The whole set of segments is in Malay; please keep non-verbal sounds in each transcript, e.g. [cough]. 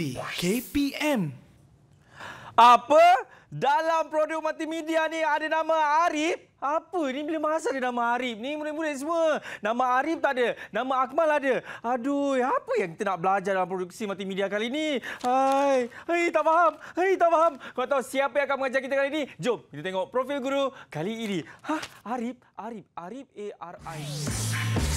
Sendiri KPM Apa? Dalam produk multimedia ni ada nama Arif? Apa ni bila masa ada nama Arif? Ni murid-murid semua. Nama Arif tak ada. Nama Akmal ada. Aduh, apa yang kita nak belajar dalam produksi multimedia kali ni? Hai, hai tak faham. Hai tak faham. Kau tahu siapa yang akan mengajar kita kali ni? Jom kita tengok profil guru kali ini. Ha, Arif, Arif, Arif A R I. -F.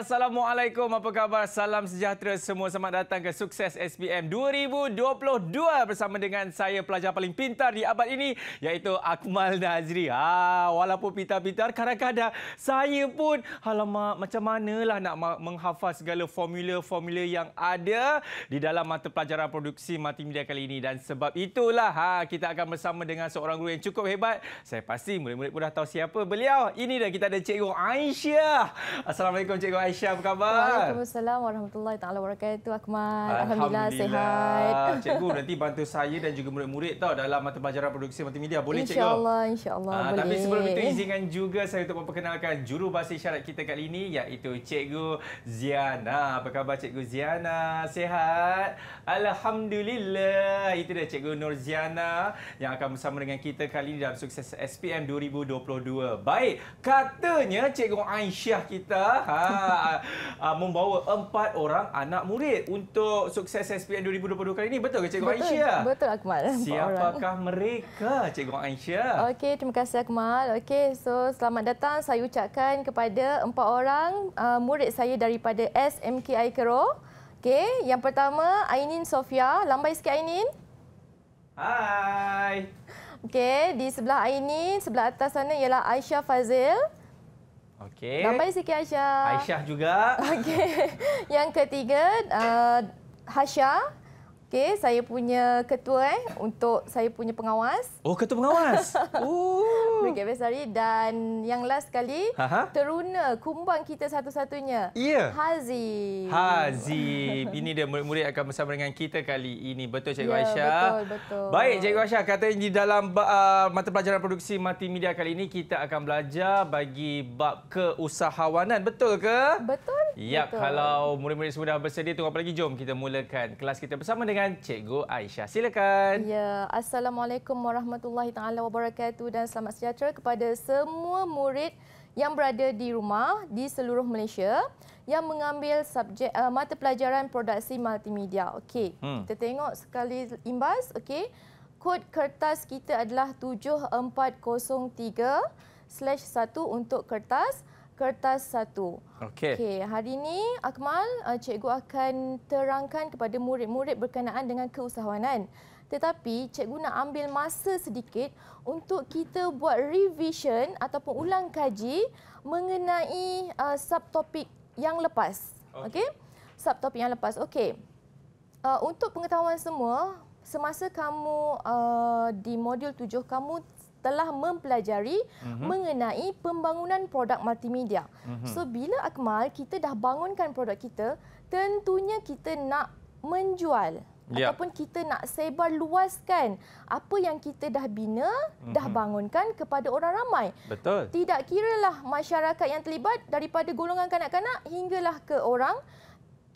Assalamualaikum. Apa khabar? Salam sejahtera semua. Selamat datang ke Sukses SPM 2022 bersama dengan saya pelajar paling pintar di abad ini iaitu Akmal Nazri. Ha, walaupun pintar-pintar kadang-kadang saya pun alamak macam manalah nak menghafaz segala formula-formula yang ada di dalam mata pelajaran produksi multimedia kali ini dan sebab itulah ha, kita akan bersama dengan seorang guru yang cukup hebat. Saya pasti murid-murid pun dah tahu siapa beliau. Ini dah kita ada Cikgu Aisyah. Assalamualaikum Cikgu Aisyah. Aisyah apa khabar? Waalaikumsalam warahmatullahi taala wabarakatuh. Akmal alhamdulillah, alhamdulillah. sihat. Cikgu [laughs] nanti bantu saya dan juga murid-murid tau dalam mata pelajaran produksi multimedia. Boleh insya cikgu? Insya-Allah, insya-Allah ah, boleh. Tapi sebelum itu izinkan juga saya untuk memperkenalkan juru bahasa isyarat kita kali ini iaitu Cikgu Ziana. Apa khabar Cikgu Ziana? Sihat? Alhamdulillah. Itu dia Cikgu Nur Ziana yang akan bersama dengan kita kali ini dalam sukses SPM 2022. Baik, katanya Cikgu Aisyah kita ha [laughs] Ah, membawa empat orang anak murid untuk sukses SPM 2022 kali ini. Betul ke Cikgu betul, Aisyah? Betul Akmal. Siapakah mereka Cikgu Aisyah? Okey, terima kasih Akmal. Okey, so selamat datang. Saya ucapkan kepada empat orang uh, murid saya daripada SMKI Keroh. Okey, yang pertama Ainin Sofia. Lambai sikit Ainin. Hai. Okey, di sebelah Ainin, sebelah atas sana ialah Aisyah Fazil. Okey. Nampaknya sikit Aisyah. Aisyah juga. Okey. [laughs] Yang ketiga, uh, Hasha Okey, saya punya ketua eh untuk saya punya pengawas. Oh, ketua pengawas. [laughs] Oh. Okey, Besari dan yang last sekali Aha. teruna kumbang kita satu-satunya. Ya. Yeah. Hazi. Hazi. Ini dia murid-murid akan bersama dengan kita kali ini. Betul Cikgu yeah, Aisyah? betul, betul. Baik, Cikgu Aisyah, katanya di dalam uh, mata pelajaran produksi multimedia kali ini kita akan belajar bagi bab keusahawanan. Betul ke? Betul. Ya, kalau murid-murid semua dah bersedia, tunggu apa lagi? Jom kita mulakan kelas kita bersama dengan dengan Cikgu Aisyah. Silakan. Ya, Assalamualaikum warahmatullahi taala wabarakatuh dan selamat sejahtera kepada semua murid yang berada di rumah di seluruh Malaysia yang mengambil subjek uh, mata pelajaran produksi multimedia. Okey, hmm. kita tengok sekali imbas, okey. Kod kertas kita adalah 7403/1 untuk kertas kertas satu. Okey. Okey, hari ini Akmal, uh, cikgu akan terangkan kepada murid-murid berkenaan dengan keusahawanan. Tetapi cikgu nak ambil masa sedikit untuk kita buat revision ataupun ulang kaji mengenai uh, subtopik yang lepas. Okey. Okay? Subtopik yang lepas. Okey. Uh, untuk pengetahuan semua, semasa kamu uh, di modul tujuh kamu telah mempelajari uh-huh. mengenai pembangunan produk multimedia. Uh-huh. So bila Akmal kita dah bangunkan produk kita, tentunya kita nak menjual yeah. ataupun kita nak sebar luaskan apa yang kita dah bina, uh-huh. dah bangunkan kepada orang ramai. Betul. Tidak kiralah masyarakat yang terlibat daripada golongan kanak-kanak hinggalah ke orang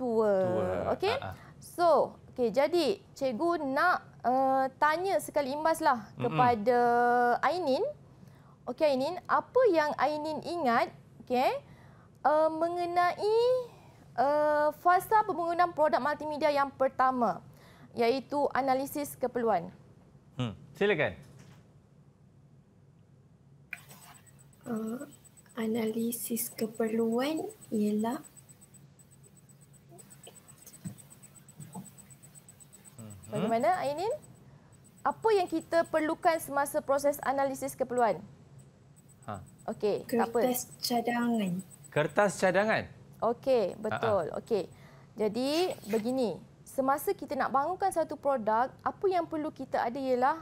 tua. tua. Okey? Uh-huh. So, okey jadi cikgu nak Eh, tanya sekali imbaslah kepada mm-hmm. Ainin. Okey Ainin, apa yang Ainin ingat, okay, Uh, eh, mengenai uh, fasa pembangunan produk multimedia yang pertama iaitu analisis keperluan. Hmm, silakan. Uh, analisis keperluan ialah Bagaimana hmm? Ainin? Apa yang kita perlukan semasa proses analisis keperluan? Ha. Okey, kertas apa? cadangan. Kertas cadangan. Okey, ha, ha. betul. Okey. Jadi begini, semasa kita nak bangunkan satu produk, apa yang perlu kita ada ialah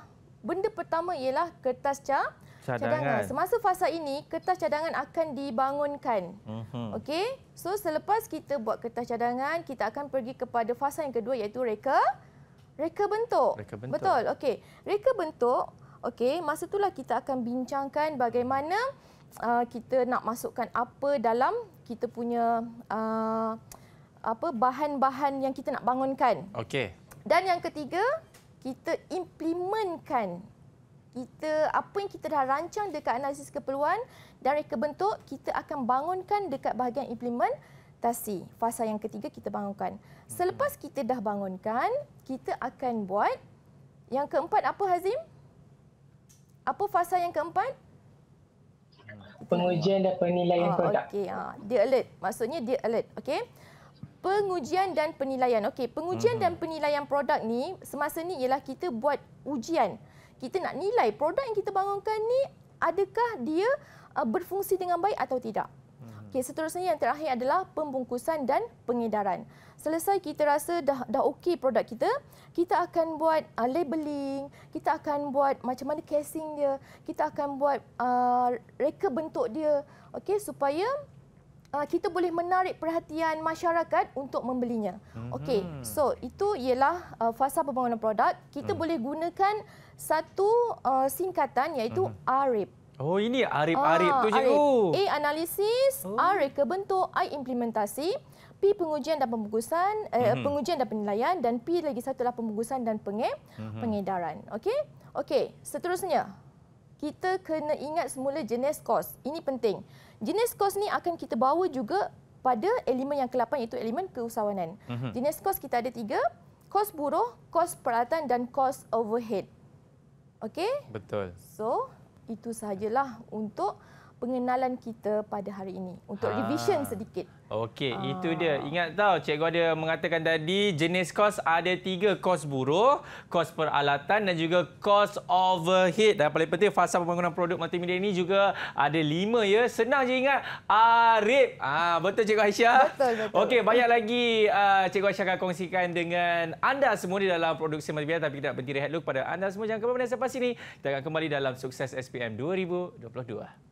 benda pertama ialah kertas ca cadangan. cadangan. Semasa fasa ini, kertas cadangan akan dibangunkan. Mm-hmm. Okey. So selepas kita buat kertas cadangan, kita akan pergi kepada fasa yang kedua iaitu reka Reka bentuk. Reka bentuk. Betul. Okey. Reka bentuk, okey, masa itulah kita akan bincangkan bagaimana uh, kita nak masukkan apa dalam kita punya uh, apa bahan-bahan yang kita nak bangunkan. Okey. Dan yang ketiga, kita implementkan kita apa yang kita dah rancang dekat analisis keperluan dan reka bentuk kita akan bangunkan dekat bahagian implement adaptasi. Fasa yang ketiga kita bangunkan. Selepas kita dah bangunkan, kita akan buat yang keempat apa Hazim? Apa fasa yang keempat? Pengujian dan penilaian ah, produk. Okey, ah, dia alert. Maksudnya dia alert. Okey. Pengujian dan penilaian. Okey, pengujian uh dan mhm. penilaian produk ni semasa ni ialah kita buat ujian. Kita nak nilai produk yang kita bangunkan ni adakah dia ah, berfungsi dengan baik atau tidak. Okey, seterusnya yang terakhir adalah pembungkusan dan pengedaran. Selesai kita rasa dah dah okey produk kita, kita akan buat uh, labeling, kita akan buat macam mana casing dia, kita akan buat uh, reka bentuk dia. Okey, supaya uh, kita boleh menarik perhatian masyarakat untuk membelinya. Mhm. Okey, so itu ialah uh, fasa pembangunan produk. Kita hmm. boleh gunakan satu uh, singkatan iaitu hmm. ARIP. Oh, ini arif-arif ah, tu cikgu. A analisis, oh. R reka bentuk, I implementasi, P pengujian dan pembungkusan, mm-hmm. Eh, pengujian dan penilaian dan P lagi satu adalah pembungkusan dan penge- mm-hmm. pengedaran. Okey? Okey, seterusnya. Kita kena ingat semula jenis kos. Ini penting. Jenis kos ni akan kita bawa juga pada elemen yang ke-8 iaitu elemen keusahawanan. Mm-hmm. Jenis kos kita ada tiga. Kos buruh, kos peralatan dan kos overhead. Okey? Betul. So, itu sajalah untuk pengenalan kita pada hari ini untuk ha. revision sedikit. Okey, ha. itu dia. Ingat tau, cikgu ada mengatakan tadi jenis kos ada tiga. Kos buruh, kos peralatan dan juga kos overhead. Dan paling penting, fasa pembangunan produk multimedia ini juga ada lima. Ya. Senang je ingat. Arif. Ah, betul, cikgu Aisyah? Betul, betul. Okey, banyak lagi uh, cikgu Aisyah akan kongsikan dengan anda semua di dalam produksi multimedia. Tapi kita berhenti rehat dulu kepada anda semua. Jangan kembali selepas ini. Kita akan kembali dalam sukses SPM 2022.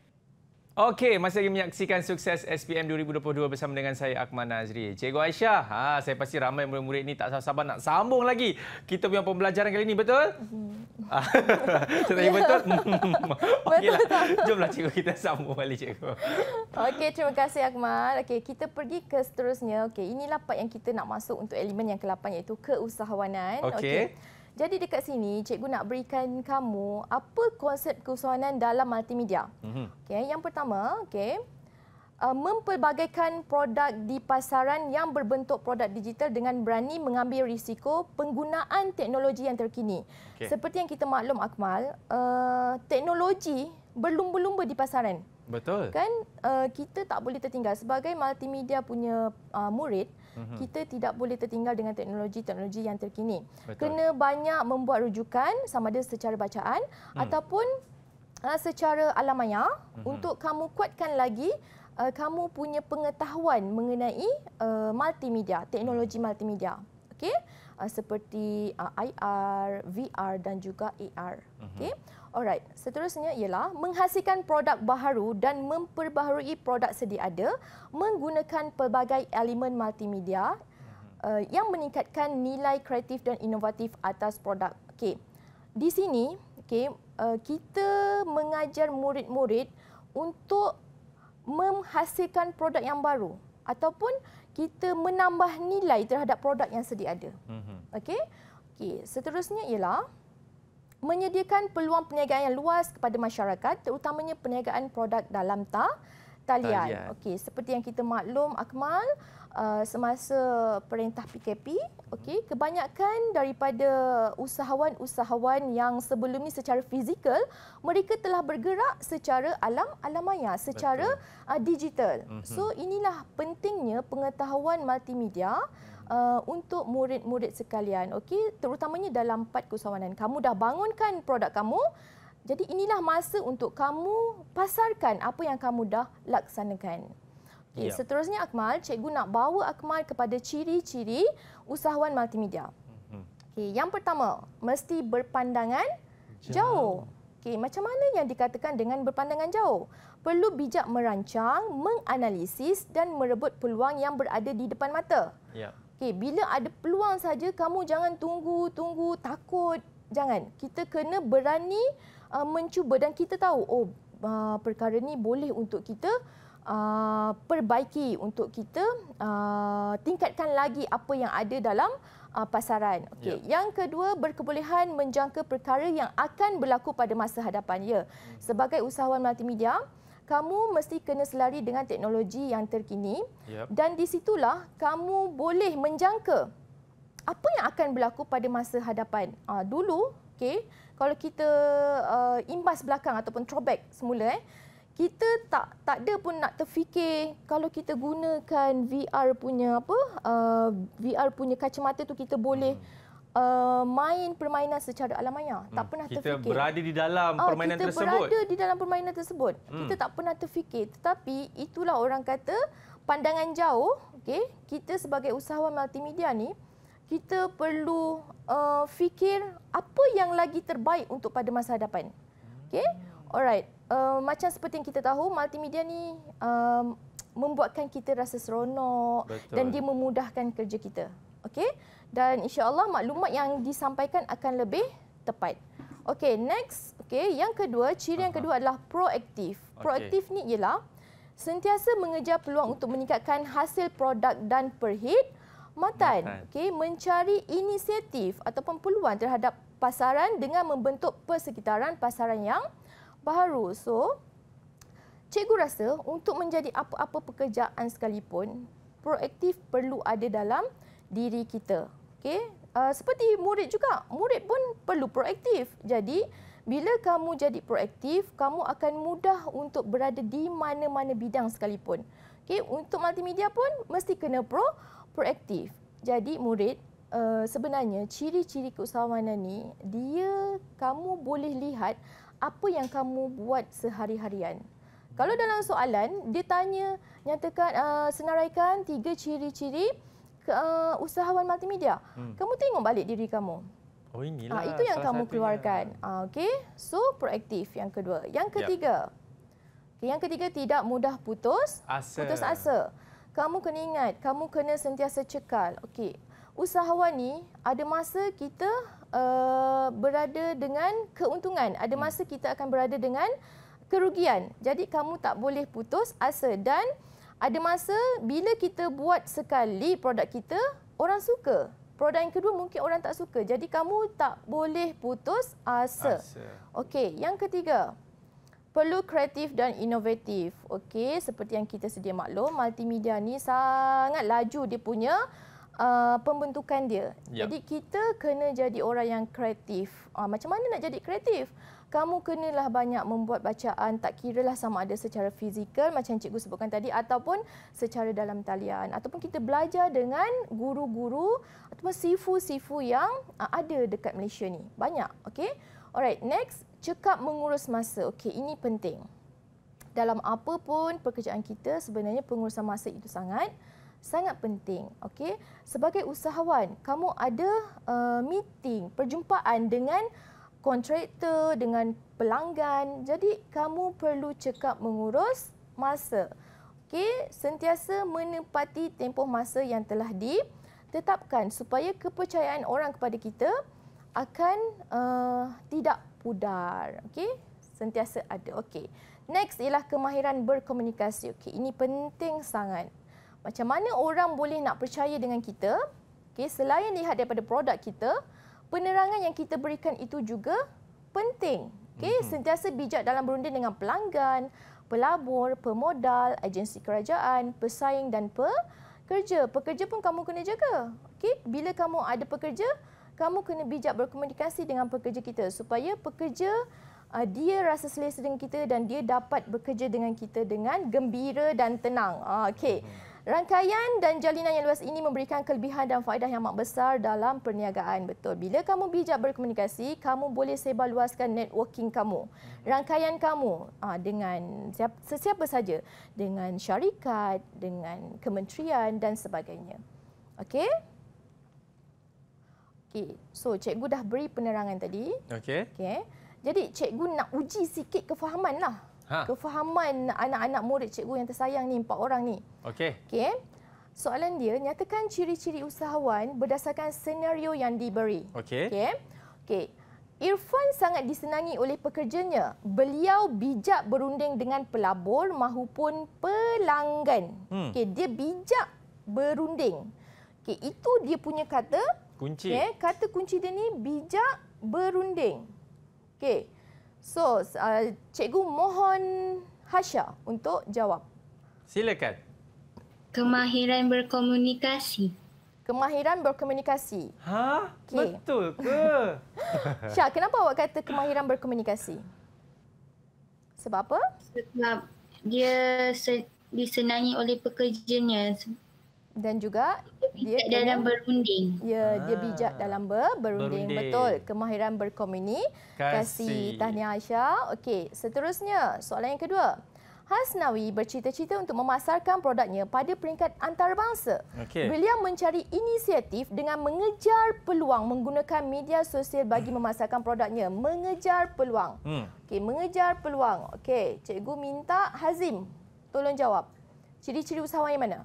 Okey, masih lagi menyaksikan sukses SPM 2022 bersama dengan saya Akmal Nazri. Cikgu Aisyah, ha, saya pasti ramai murid-murid ini tak sabar-sabar nak sambung lagi. Kita punya pembelajaran kali ini, betul? Mm-hmm. Ah, saya [laughs] [laughs] [laughs] lah, tanya betul? betul Jomlah cikgu kita sambung balik cikgu. Okey, terima kasih Akmal. Okey, kita pergi ke seterusnya. Okey, inilah part yang kita nak masuk untuk elemen yang ke-8 iaitu keusahawanan. Okey. Okay. Jadi dekat sini cikgu nak berikan kamu apa konsep keusahawanan dalam multimedia. Mm-hmm. Okey, yang pertama, okay, Uh, mempelbagaikan produk di pasaran yang berbentuk produk digital dengan berani mengambil risiko penggunaan teknologi yang terkini. Okay. Seperti yang kita maklum Akmal, uh, teknologi berlumba-lumba di pasaran. Betul. Kan uh, kita tak boleh tertinggal sebagai multimedia punya uh, murid, uh, Mhm. kita tidak boleh tertinggal dengan teknologi-teknologi yang terkini. Betul. Kena banyak membuat rujukan sama ada secara bacaan hmm. ataupun uh, secara alam maya hmm. untuk kamu kuatkan lagi uh, kamu punya pengetahuan mengenai uh, multimedia, teknologi hmm. multimedia. Okey? Uh, seperti uh, IR, VR dan juga AR. Hmm. Okey? Alright, seterusnya ialah menghasilkan produk baharu dan memperbaharui produk sedia ada menggunakan pelbagai elemen multimedia mhm. eh, yang meningkatkan nilai kreatif dan inovatif atas produk. Okay. Di sini, okay, eh, kita mengajar murid-murid untuk menghasilkan produk yang baru ataupun kita menambah nilai terhadap produk yang sedia ada. Mhm. Okay. Okay, seterusnya ialah menyediakan peluang perniagaan yang luas kepada masyarakat terutamanya perniagaan produk dalam ta talian. talian. Okey, seperti yang kita maklum Akmal Uh, semasa perintah PKP okey kebanyakan daripada usahawan-usahawan yang sebelum ni secara fizikal mereka telah bergerak secara alam alam secara uh, digital mm-hmm. so inilah pentingnya pengetahuan multimedia yeah. Uh, untuk murid-murid sekalian, okey, terutamanya dalam part keusahawanan. Kamu dah bangunkan produk kamu, jadi inilah masa untuk kamu pasarkan apa yang kamu dah laksanakan. Okay, yeah. Seterusnya Akmal, cikgu nak bawa Akmal kepada ciri-ciri usahawan multimedia. Mhm. Okay, yang pertama, mesti berpandangan jauh. jauh. Okay, macam mana yang dikatakan dengan berpandangan jauh? Perlu bijak merancang, menganalisis dan merebut peluang yang berada di depan mata. Yeah. Okay, bila ada peluang saja kamu jangan tunggu, tunggu, takut. Jangan. Kita kena berani uh, mencuba dan kita tahu oh uh, perkara ni boleh untuk kita Uh, perbaiki untuk kita uh, tingkatkan lagi apa yang ada dalam uh, pasaran. Okay, yeah. yang kedua berkebolehan menjangka perkara yang akan berlaku pada masa hadapan. Yeah. Hmm. Sebagai usahawan multimedia, kamu mesti kena selari dengan teknologi yang terkini yep. dan di situlah kamu boleh menjangka apa yang akan berlaku pada masa hadapan. Uh, dulu, okay, kalau kita uh, imbas belakang ataupun throwback semula, eh, kita tak tak ada pun nak terfikir kalau kita gunakan VR punya apa uh, VR punya kacamata tu kita boleh hmm uh, main permainan secara alam maya. Hmm. Tak pernah kita terfikir. Kita berada di dalam oh, permainan kita tersebut. Kita berada di dalam permainan tersebut. Hmm. Kita tak pernah terfikir. Tetapi itulah orang kata pandangan jauh. Okay? Kita sebagai usahawan multimedia ni, kita perlu uh, fikir apa yang lagi terbaik untuk pada masa hadapan. Okay? Alright. Uh, macam seperti yang kita tahu, multimedia ni um, membuatkan kita rasa seronok Betul. dan dia memudahkan kerja kita. Okey. Dan insya-Allah maklumat yang disampaikan akan lebih tepat. Okey, next. Okey, yang kedua, ciri Aha. yang kedua adalah proaktif. Proaktif okay. ni ialah sentiasa mengejar peluang untuk meningkatkan hasil produk dan perhit matan. Okey, mencari inisiatif ataupun peluang terhadap pasaran dengan membentuk persekitaran pasaran yang baru. So, cikgu rasa untuk menjadi apa-apa pekerjaan sekalipun, proaktif perlu ada dalam diri kita. Okey, uh, seperti murid juga, murid pun perlu proaktif. Jadi bila kamu jadi proaktif, kamu akan mudah untuk berada di mana-mana bidang sekalipun. Okey, untuk multimedia pun mesti kena pro proaktif. Jadi murid Uh, sebenarnya ciri-ciri keusahawanan ni dia kamu boleh lihat apa yang kamu buat sehari-harian. Kalau dalam soalan dia tanya nyatakan uh, senaraikan tiga ciri-ciri ke, uh, usahawan multimedia. Hmm. Kamu tengok balik diri kamu. Oh inilah. Uh, itu yang salah kamu keluarkan. Uh, Okey. So proaktif yang kedua. Yang ya. ketiga. Yep. Yang ketiga tidak mudah putus asa. putus asa. Kamu kena ingat, kamu kena sentiasa cekal. Okey. Usahawan ni ada masa kita uh, berada dengan keuntungan, ada hmm. masa kita akan berada dengan kerugian. Jadi kamu tak boleh putus asa dan ada masa bila kita buat sekali produk kita, orang suka. Produk yang kedua mungkin orang tak suka. Jadi kamu tak boleh putus asa. asa. Okey, yang ketiga. Perlu kreatif dan inovatif. Okey, seperti yang kita sedia maklum, multimedia ni sangat laju dia punya uh, pembentukan dia. Ya. Jadi kita kena jadi orang yang kreatif. Uh, macam mana nak jadi kreatif? kamu kenalah banyak membuat bacaan tak kira lah sama ada secara fizikal macam cikgu sebutkan tadi ataupun secara dalam talian ataupun kita belajar dengan guru-guru ataupun sifu-sifu yang ah, ada dekat Malaysia ni. Banyak, okey? Alright, next cekap mengurus masa. Okey, ini penting. Dalam apa pun pekerjaan kita sebenarnya pengurusan masa itu sangat sangat penting. Okey, sebagai usahawan, kamu ada uh, meeting, perjumpaan dengan kontraktor, dengan pelanggan. Jadi kamu perlu cekap mengurus masa. Okey, sentiasa menepati tempoh masa yang telah ditetapkan supaya kepercayaan orang kepada kita akan uh, tidak pudar. Okey, sentiasa ada. Okey. Next ialah kemahiran berkomunikasi. Okey, ini penting sangat. Macam mana orang boleh nak percaya dengan kita? Okey, selain lihat daripada produk kita, penerangan yang kita berikan itu juga penting. Okey, mm-hmm. sentiasa bijak dalam berunding dengan pelanggan, pelabur, pemodal, agensi kerajaan, pesaing dan pekerja. Pekerja pun kamu kena jaga. Okey, bila kamu ada pekerja, kamu kena bijak berkomunikasi dengan pekerja kita supaya pekerja uh, dia rasa selesa dengan kita dan dia dapat bekerja dengan kita dengan gembira dan tenang. Uh, Okey. Mm-hmm. Rangkaian dan jalinan yang luas ini memberikan kelebihan dan faedah yang amat besar dalam perniagaan. Betul. Bila kamu bijak berkomunikasi, kamu boleh sebar luaskan networking kamu. Rangkaian kamu ah, dengan sesiapa saja. Dengan syarikat, dengan kementerian dan sebagainya. Okey? Okey. So, cikgu dah beri penerangan tadi. Okey. Okey. Jadi, cikgu nak uji sikit kefahaman lah ha. kefahaman anak-anak murid cikgu yang tersayang ni empat orang ni. Okey. Okey. Soalan dia nyatakan ciri-ciri usahawan berdasarkan senario yang diberi. Okey. Okey. Okey. Irfan sangat disenangi oleh pekerjanya. Beliau bijak berunding dengan pelabur mahupun pelanggan. Hmm. Okey, dia bijak berunding. Okey, itu dia punya kata kunci. Okey, kata kunci dia ni bijak berunding. Okey. So, uh, cikgu mohon Hasha untuk jawab. Silakan. Kemahiran berkomunikasi. Kemahiran berkomunikasi. Ha? Okay. Betul ke? [laughs] Syah, kenapa awak kata kemahiran berkomunikasi? Sebab apa? Sebab dia disenangi oleh pekerjanya dan juga dia bijak dalam berunding. Ya, ah. dia bijak dalam ber, berunding. berunding. Betul, kemahiran berkomuni. Kasih. Kasih. Tahniah Aisyah. Okey, seterusnya soalan yang kedua. Hasnawi bercita-cita untuk memasarkan produknya pada peringkat antarabangsa. Okay. Beliau mencari inisiatif dengan mengejar peluang menggunakan media sosial bagi hmm. memasarkan produknya. Mengejar peluang. Hmm. Okay, mengejar peluang. Okey, cikgu minta Hazim tolong jawab. Ciri-ciri usahawan yang mana?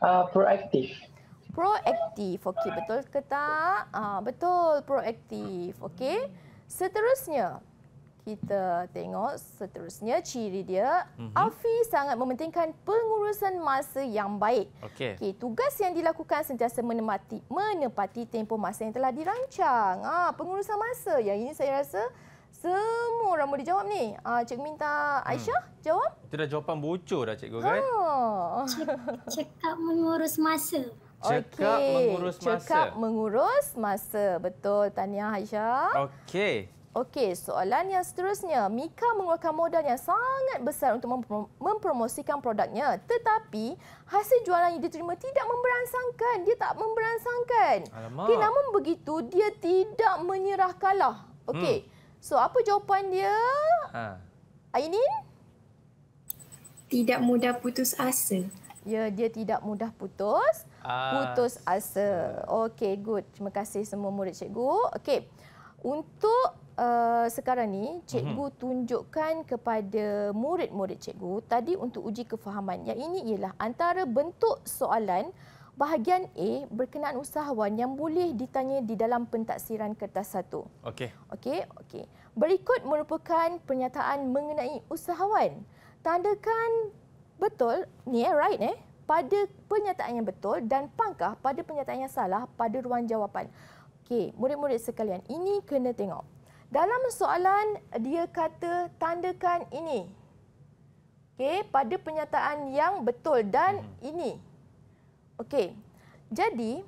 Uh, ah, proaktif. Proaktif, okey betul ke tak? Uh, betul, proaktif, okey. Seterusnya, kita tengok seterusnya ciri dia. Mm-hmm. Afi sangat mementingkan pengurusan masa yang baik. Okey. Okay, tugas yang dilakukan sentiasa menepati, menepati tempoh masa yang telah dirancang. Ah, pengurusan masa. Yang ini saya rasa semua orang boleh jawab ni. Ah uh, cikgu minta Aisyah hmm. jawab. Itu dah jawapan bocor dah cikgu kan? Ha. Cekap mengurus masa. Okey. Mengurus masa. Cekap mengurus masa. Betul Tania Aisyah. Okey. Okey, soalan yang seterusnya. Mika mengeluarkan modal yang sangat besar untuk mempromosikan produknya. Tetapi, hasil jualan yang diterima tidak memberansangkan. Dia tak memberansangkan. Alamak. Okay, namun begitu, dia tidak menyerah kalah. Okey, hmm. So apa jawapan dia? Ha. Ainin? Tidak mudah putus asa. Ya, dia tidak mudah putus. Ah. Putus asa. Okey, good. Terima kasih semua murid cikgu. Okey. Untuk uh, sekarang ni, cikgu hmm tunjukkan kepada murid-murid cikgu tadi untuk uji kefahaman. Yang ini ialah antara bentuk soalan Bahagian A berkenaan usahawan yang boleh ditanya di dalam pentaksiran kertas satu. Okey. Okey. Okey. Berikut merupakan pernyataan mengenai usahawan. Tandakan betul ni eh, right eh pada pernyataan yang betul dan pangkah pada pernyataan yang salah pada ruang jawapan. Okey, murid-murid sekalian, ini kena tengok. Dalam soalan dia kata tandakan ini. Okey, pada pernyataan yang betul dan hmm. ini. Okey. Jadi,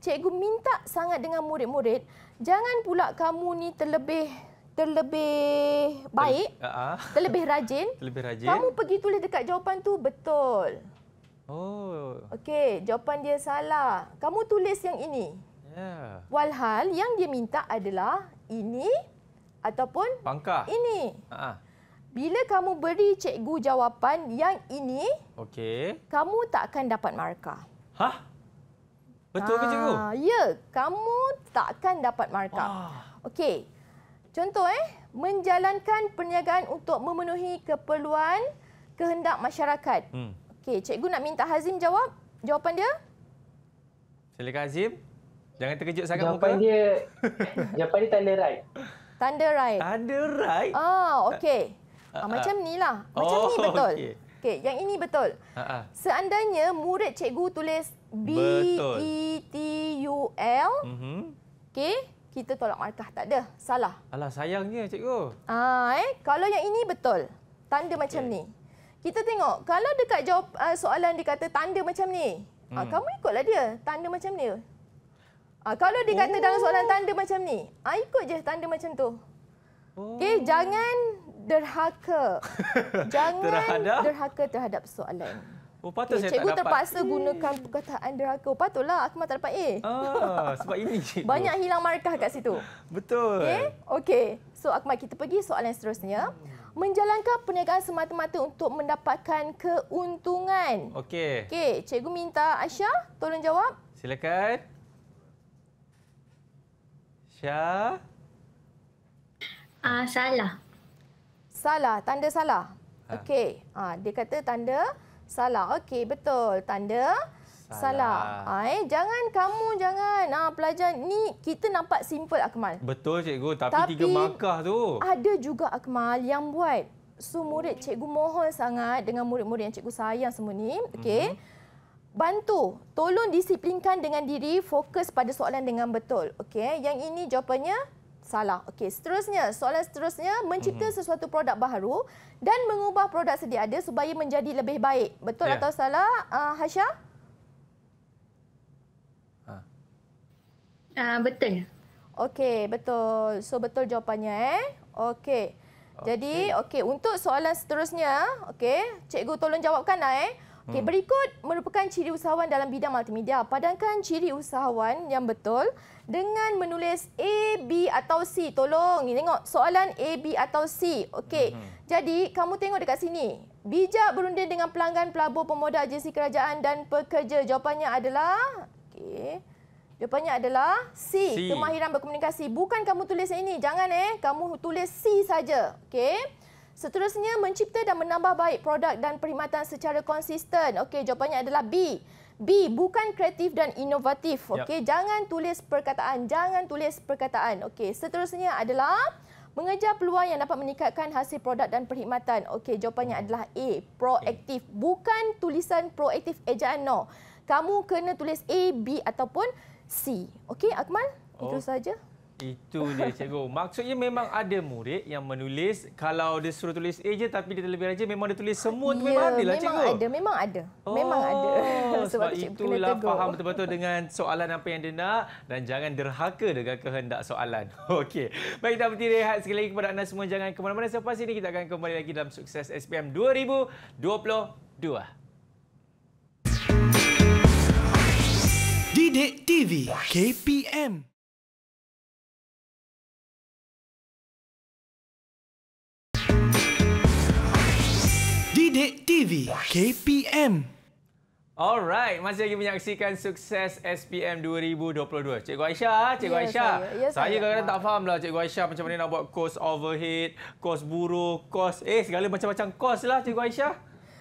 cikgu minta sangat dengan murid-murid, jangan pula kamu ni terlebih terlebih baik, Ter, uh -uh. terlebih rajin. [laughs] Terlebih rajin. Kamu pergi tulis dekat jawapan tu betul. Oh. Okey, jawapan dia salah. Kamu tulis yang ini. Yeah. Walhal yang dia minta adalah ini ataupun Bangkah. ini. Uh -huh. Bila kamu beri cikgu jawapan yang ini, okay. kamu tak akan dapat markah. Hah? Betul ke cikgu? Ah, ya, kamu takkan dapat markah. Okey. Contoh eh, menjalankan perniagaan untuk memenuhi keperluan kehendak masyarakat. Hmm. Okey, cikgu nak minta Hazim jawab. Jawapan dia? Silakan Hazim. Jangan terkejut sangat jawapan muka. Jawapan dia [laughs] jawapan dia tanda right. Tanda right. Tanda right. Ah, okey. Ah, ah, macam nilah. Macam oh, ni betul. Okay. Okey, yang ini betul. Ha -ha. Seandainya murid cikgu tulis B E T U L, mm -hmm. okey, kita tolak markah tak ada, salah. Alah sayangnya cikgu. Ah, eh, kalau yang ini betul, tanda okay. macam ni. Kita tengok, kalau dekat jawab uh, ah, soalan dia kata tanda macam ni, ah, hmm. ah, kamu ikutlah dia, tanda macam ni. Ah, kalau dia kata oh. dalam soalan oh. tanda macam ni, ah, ikut je tanda macam tu. Oh. jangan derhaka. [laughs] Jangan terhadap? derhaka terhadap soalan. Oh, patut okay, saya cikgu tak dapat. terpaksa gunakan perkataan derhaka. Oh, patutlah. Aku tak dapat A. Ah, sebab ini cikgu. Banyak hilang markah kat situ. Betul. Eh? Okey. Okay. So, Akmal, kita pergi soalan seterusnya. Menjalankan perniagaan semata-mata untuk mendapatkan keuntungan. Okey. Okey. Cikgu minta Aisyah tolong jawab. Silakan. Aisyah. Uh, salah. Salah, tanda salah. Ha. Okey. Ha, dia kata tanda salah. Okey, betul. Tanda salah. salah. Ha, eh. Jangan kamu, jangan. Ha, pelajar ni kita nampak simple, Akmal. Betul, cikgu. Tapi, Tapi tiga markah tu. ada juga, Akmal, yang buat. So, murid cikgu mohon sangat dengan murid-murid yang cikgu sayang semua ni. Okey. Mm -hmm. Bantu, tolong disiplinkan dengan diri, fokus pada soalan dengan betul. Okey, yang ini jawapannya Salah. Okey, seterusnya, soalan seterusnya, mencipta mm-hmm. sesuatu produk baru dan mengubah produk sedia ada supaya menjadi lebih baik. Betul yeah. atau salah, uh, Hasha? Uh, betul. Okey, betul. So betul jawapannya eh. Okey. Jadi, okey, okay, untuk soalan seterusnya, okey, cikgu tolong jawabkanlah eh. Okey, hmm. berikut merupakan ciri usahawan dalam bidang multimedia. Padankan ciri usahawan yang betul dengan menulis A, B atau C. Tolong ni tengok soalan A, B atau C. Okey. Mm -hmm. Jadi kamu tengok dekat sini. Bijak berunding dengan pelanggan pelabur pemodal agensi kerajaan dan pekerja. Jawapannya adalah okey. Jawapannya adalah C, C, kemahiran berkomunikasi. Bukan kamu tulis ini. Jangan eh, kamu tulis C saja. Okey. Seterusnya mencipta dan menambah baik produk dan perkhidmatan secara konsisten. Okey, jawapannya adalah B. B bukan kreatif dan inovatif. Ya. Okey, yep. jangan tulis perkataan, jangan tulis perkataan. Okey, seterusnya adalah mengejar peluang yang dapat meningkatkan hasil produk dan perkhidmatan. Okey, jawapannya hmm. adalah A, proaktif. Okay. Hmm. Bukan tulisan proaktif ejaan no. Kamu kena tulis A, B ataupun C. Okey, Akmal, oh. itu saja. Itu dia cikgu. [laughs] Maksudnya memang ada murid yang menulis kalau dia suruh tulis A je tapi dia lebih rajin memang dia tulis semua tu ya, memang ada lah cikgu. Memang ada, memang ada. Oh, memang [laughs] ada. Sebab, itulah faham betul-betul dengan soalan apa yang dia nak dan jangan derhaka dengan kehendak soalan. [laughs] Okey. Baik kita berhenti rehat sekali lagi kepada anda semua. Jangan ke mana-mana. Selepas ini kita akan kembali lagi dalam sukses SPM 2022. Didik TV KPM Bidik TV KPM. Alright, masih lagi menyaksikan sukses SPM 2022. Cikgu Aisyah, ah, Cikgu yeah, Aisyah. Saya, yeah, kadang-kadang tak faham lah Cikgu Aisyah macam mana nak buat kos overhead, kos buruh, kos eh segala macam-macam kos lah Cikgu Aisyah.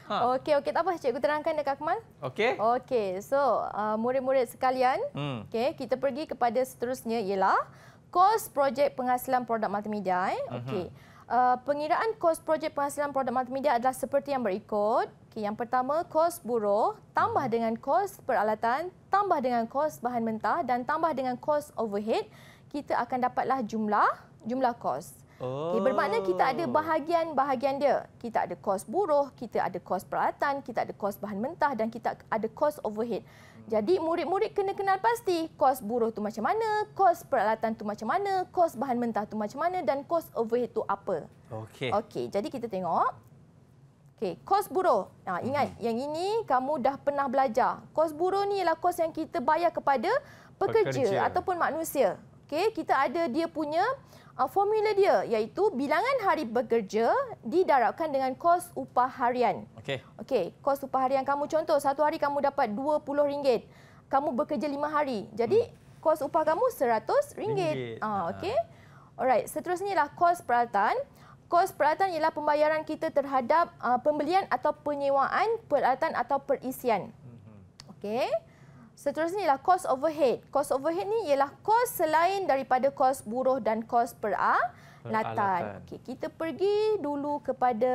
Ha. Okey, okey. Tak apa, cikgu terangkan dekat Kemal. Okey. Okey, so uh, murid-murid sekalian, hmm. okay, kita pergi kepada seterusnya ialah kos projek penghasilan produk multimedia. Eh. Uh-huh. Uh, pengiraan kos projek penghasilan produk multimedia adalah seperti yang berikut. Okay, yang pertama, kos buruh tambah dengan kos peralatan, tambah dengan kos bahan mentah dan tambah dengan kos overhead. Kita akan dapatlah jumlah jumlah kos. Oh. Okay, bermakna kita ada bahagian-bahagian dia. Kita ada kos buruh, kita ada kos peralatan, kita ada kos bahan mentah dan kita ada kos overhead. Jadi murid-murid kena kenal pasti kos buruh tu macam mana, kos peralatan tu macam mana, kos bahan mentah tu macam mana dan kos overhead tu apa. Okey. Okey, jadi kita tengok. Okey, kos buruh. Ha, ingat mm-hmm. yang ini kamu dah pernah belajar. Kos buruh ni ialah kos yang kita bayar kepada pekerja, pekerja. ataupun manusia. Okey, kita ada dia punya uh, formula dia iaitu bilangan hari bekerja didarabkan dengan kos upah harian. Okey. Okey, kos upah harian kamu contoh satu hari kamu dapat RM20. Kamu bekerja lima hari. Jadi hmm. kos upah kamu RM100. Ah, ah, okey. Alright, seterusnya ialah kos peralatan. Kos peralatan ialah pembayaran kita terhadap uh, pembelian atau penyewaan peralatan atau perisian. Hmm. Okey. Seterusnya ialah cost overhead. Cost overhead ni ialah kos selain daripada kos buruh dan kos peralatan. Okey, kita pergi dulu kepada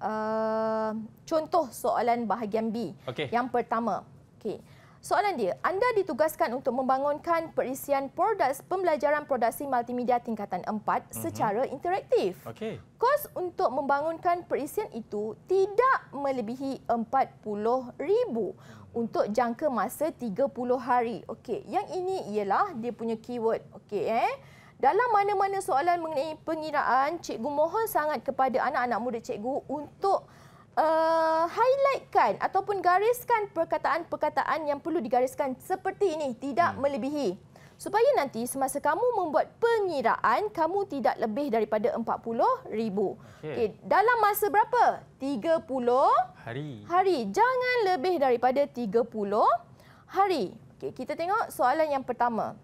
uh, contoh soalan bahagian B. Okay. Yang pertama. Okey. Soalan dia, anda ditugaskan untuk membangunkan perisian produk pembelajaran produksi multimedia tingkatan 4 mm-hmm. secara interaktif. Okey. Kos untuk membangunkan perisian itu tidak melebihi 40,000 untuk jangka masa 30 hari. Okey, yang ini ialah dia punya keyword. Okey eh. Dalam mana-mana soalan mengenai pengiraan, cikgu mohon sangat kepada anak-anak muda cikgu untuk uh, highlightkan ataupun gariskan perkataan-perkataan yang perlu digariskan seperti ini, tidak hmm. melebihi supaya nanti semasa kamu membuat pengiraan kamu tidak lebih daripada 40,000. Okey, okay, dalam masa berapa? 30 hari. Hari. Jangan lebih daripada 30 hari. Okey, kita tengok soalan yang pertama.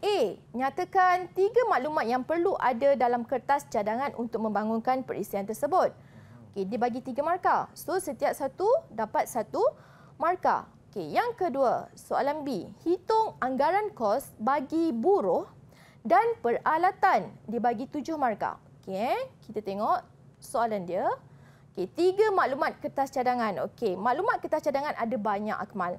A. Nyatakan tiga maklumat yang perlu ada dalam kertas cadangan untuk membangunkan perisian tersebut. Okey, dia bagi tiga markah. So setiap satu dapat satu markah. Okey, yang kedua, soalan B. Hitung anggaran kos bagi buruh dan peralatan dibagi tujuh markah. Okey, eh? kita tengok soalan dia. Okey, tiga maklumat kertas cadangan. Okey, maklumat kertas cadangan ada banyak Akmal.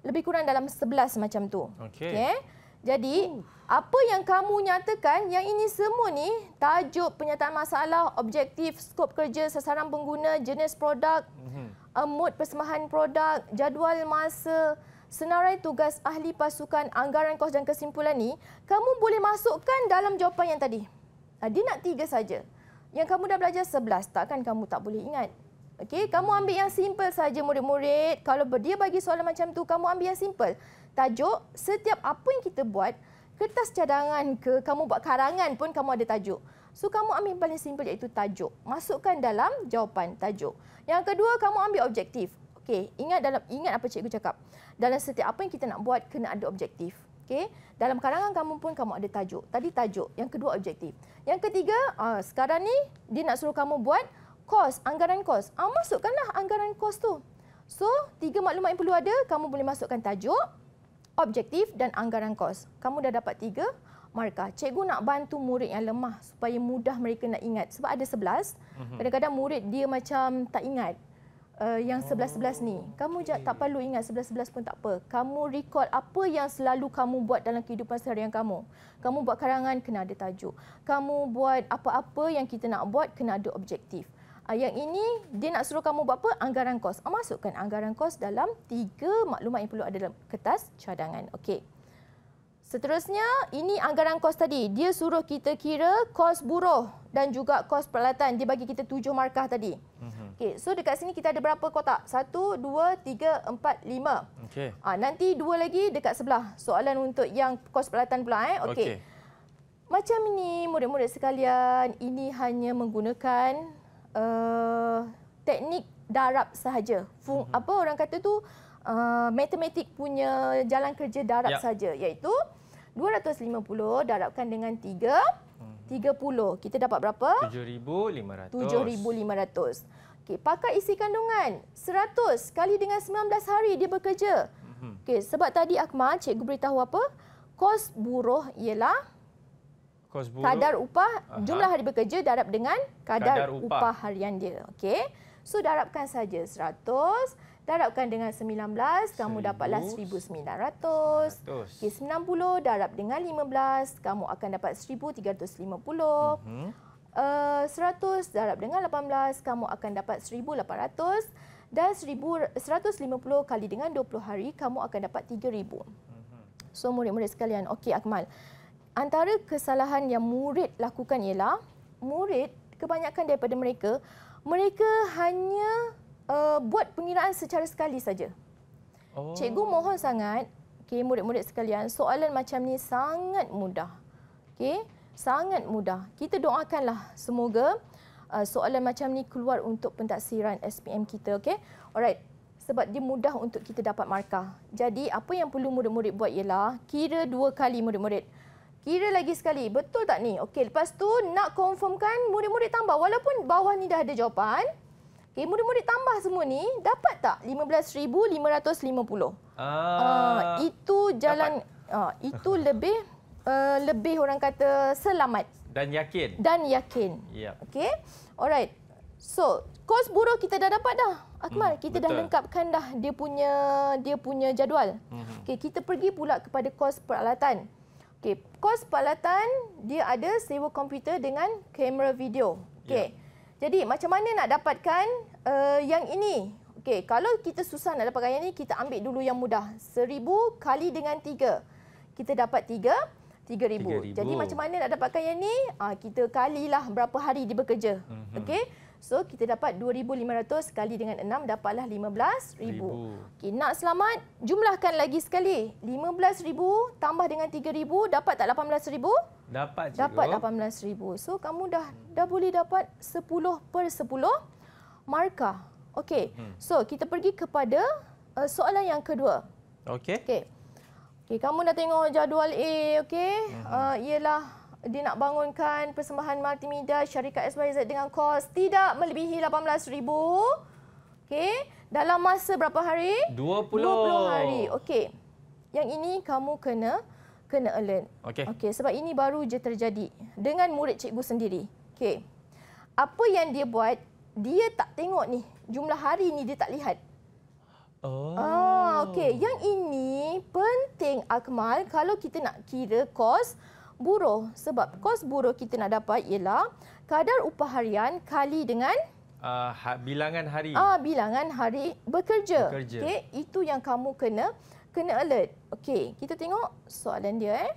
Lebih kurang dalam 11 macam tu. Okey. Okay. Eh? Jadi, apa yang kamu nyatakan yang ini semua ni tajuk penyataan masalah, objektif, skop kerja, sasaran pengguna, jenis produk, uh-huh mood persembahan produk, jadual masa, senarai tugas ahli pasukan, anggaran kos dan kesimpulan ni, kamu boleh masukkan dalam jawapan yang tadi. Ha, dia nak tiga saja. Yang kamu dah belajar sebelas, takkan kamu tak boleh ingat. Okey, kamu ambil yang simple saja murid-murid. Kalau dia bagi soalan macam tu, kamu ambil yang simple. Tajuk, setiap apa yang kita buat, kertas cadangan ke, kamu buat karangan pun kamu ada tajuk. So kamu ambil paling simple iaitu tajuk. Masukkan dalam jawapan tajuk. Yang kedua kamu ambil objektif. Okey, ingat dalam ingat apa cikgu cakap. Dalam setiap apa yang kita nak buat kena ada objektif. Okey, dalam karangan kamu pun kamu ada tajuk. Tadi tajuk, yang kedua objektif. Yang ketiga, uh, sekarang ni dia nak suruh kamu buat kos, anggaran kos. Ah uh, masukkanlah anggaran kos tu. So, tiga maklumat yang perlu ada, kamu boleh masukkan tajuk, objektif dan anggaran kos. Kamu dah dapat tiga markah. Cikgu nak bantu murid yang lemah supaya mudah mereka nak ingat. Sebab ada sebelas, mhm. kadang-kadang murid dia macam tak ingat uh, yang sebelas-sebelas ni. Kamu okay. tak perlu ingat sebelas-sebelas pun tak apa. Kamu recall apa yang selalu kamu buat dalam kehidupan seharian kamu. Kamu buat karangan, kena ada tajuk. Kamu buat apa-apa yang kita nak buat, kena ada objektif. Ah, yang ini dia nak suruh kamu buat apa? Anggaran kos. Ah, masukkan anggaran kos dalam tiga maklumat yang perlu ada dalam kertas cadangan. Okey. Seterusnya, ini anggaran kos tadi. Dia suruh kita kira kos buruh dan juga kos peralatan. Dia bagi kita tujuh markah tadi. Mhm. Okay. So, dekat sini kita ada berapa kotak? Satu, dua, tiga, empat, lima. Okay. Ha, ah, nanti dua lagi dekat sebelah. Soalan untuk yang kos peralatan pula. Eh? Okay. Okay. Macam ini, murid-murid sekalian, ini hanya menggunakan uh, teknik darab sahaja. Fung, mhm. Apa orang kata tu? Uh, matematik punya jalan kerja darab ya. saja iaitu 250 darabkan dengan 3 30 hmm. kita dapat berapa 7500 7500 Okay, pakai isi kandungan 100 kali dengan 19 hari dia bekerja hmm. Okay, sebab tadi akmal cikgu beritahu apa kos buruh ialah kos kadar upah Aha. jumlah hari bekerja darab dengan kadar, kadar upah. upah harian dia Okay, so darabkan saja 100 darabkan dengan 19 kamu dapatlah 1900 okey 90 darab dengan 15 kamu akan dapat 1350 mm -hmm. uh, 100 darab dengan 18 kamu akan dapat 1800 dan 1150 kali dengan 20 hari kamu akan dapat 3000 mm so murid-murid sekalian okey akmal antara kesalahan yang murid lakukan ialah murid kebanyakan daripada mereka mereka hanya uh, buat pengiraan secara sekali saja. Oh. Cikgu mohon sangat, okay, murid-murid sekalian, soalan macam ni sangat mudah. Okay, sangat mudah. Kita doakanlah semoga uh, soalan macam ni keluar untuk pentaksiran SPM kita. Okay? Alright, sebab dia mudah untuk kita dapat markah. Jadi, apa yang perlu murid-murid buat ialah kira dua kali murid-murid. Kira lagi sekali, betul tak ni? Okey, lepas tu nak confirmkan murid-murid tambah. Walaupun bawah ni dah ada jawapan, Okay, murid-murid tambah semua ni dapat tak 15550? Uh, ah, ah, itu jalan uh, itu [laughs] lebih uh, lebih orang kata selamat dan yakin. Dan yakin. Yep. Okay. Alright. So, kos buruh kita dah dapat dah. Akmal, hmm, kita betul. dah lengkapkan dah dia punya dia punya jadual. Hmm. Okay, kita pergi pula kepada kos peralatan. Okay, kos peralatan dia ada sewa komputer dengan kamera video. Okay. Yep. Jadi macam mana nak dapatkan uh, yang ini? Okey, kalau kita susah nak dapatkan yang ini, kita ambil dulu yang mudah. seribu kali dengan tiga Kita dapat tiga tiga ribu. Jadi macam mana nak dapatkan yang ni? Ah kita kalilah berapa hari dia bekerja. Mm-hmm. Okey. So kita dapat 2500 kali dengan 6 dapatlah 15000. Okey, nak selamat, jumlahkan lagi sekali. 15000 tambah dengan 3000 dapat tak 18000? Dapat cikgu. Dapat 18000. So kamu dah dah boleh dapat 10 per 10 markah. Okey. Hmm. So kita pergi kepada uh, soalan yang kedua. Okey. Okey. Okey, kamu dah tengok jadual A, okey? Hmm. Uh, ialah dia nak bangunkan persembahan multimedia syarikat SYZ dengan kos tidak melebihi 18000 okey dalam masa berapa hari 20 20 hari okey yang ini kamu kena kena alert okey Okay. sebab ini baru je terjadi dengan murid cikgu sendiri okey apa yang dia buat dia tak tengok ni jumlah hari ni dia tak lihat Oh. Ah, okey. Yang ini penting Akmal kalau kita nak kira kos buruh. Sebab kos buruh kita nak dapat ialah kadar upah harian kali dengan uh, bilangan hari. Ah, uh, bilangan hari bekerja. bekerja. Okey, itu yang kamu kena kena alert. Okey, kita tengok soalan dia eh.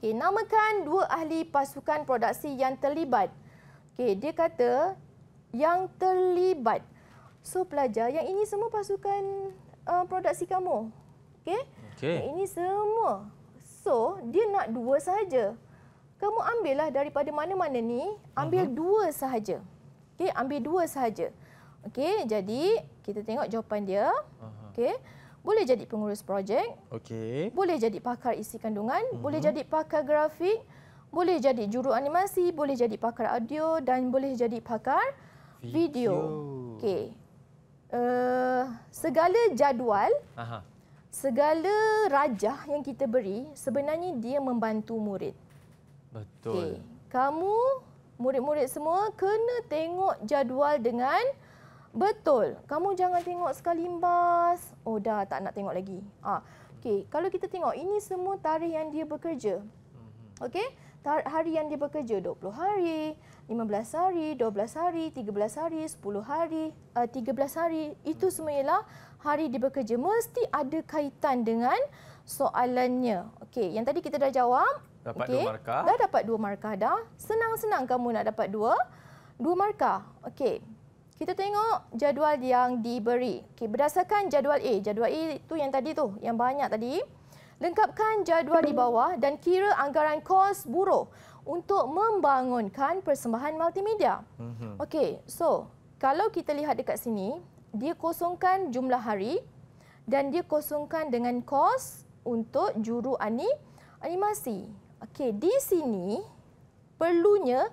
Okey, namakan dua ahli pasukan produksi yang terlibat. Okey, dia kata yang terlibat. So pelajar, yang ini semua pasukan uh, produksi kamu. Okey. Okay. Ini semua So, dia nak dua sahaja. Kamu ambillah daripada mana-mana ni, ambil uh-huh. dua sahaja. Okey, ambil dua sahaja. Okey, jadi kita tengok jawapan dia. Uh-huh. Okey. Boleh jadi pengurus projek. Okey. Boleh jadi pakar isi kandungan, uh-huh. boleh jadi pakar grafik, boleh jadi juru animasi, boleh jadi pakar audio dan boleh jadi pakar video. video. Okey. Uh, segala jadual. Uh-huh segala rajah yang kita beri sebenarnya dia membantu murid. Betul. Okay. Kamu murid-murid semua kena tengok jadual dengan betul. Kamu jangan tengok sekali imbas. Oh dah tak nak tengok lagi. Ah. Okey, kalau kita tengok ini semua tarikh yang dia bekerja. Mhm. Okey, Tar- hari yang dia bekerja 20 hari, 15 hari, 12 hari, 13 hari, 10 hari, uh, ah, 13 hari itu semua ialah hari dia bekerja mesti ada kaitan dengan soalannya. Okey, yang tadi kita dah jawab. Dapat okay. dua markah. Dah dapat dua markah dah. Senang-senang kamu nak dapat dua. Dua markah. Okey. Kita tengok jadual yang diberi. Okey, berdasarkan jadual A. Jadual A itu yang tadi tu, yang banyak tadi. Lengkapkan jadual di bawah dan kira anggaran kos buruh untuk membangunkan persembahan multimedia. Mhm. Okey, so kalau kita lihat dekat sini, dia kosongkan jumlah hari dan dia kosongkan dengan kos untuk juru ani animasi. Okey, di sini perlunya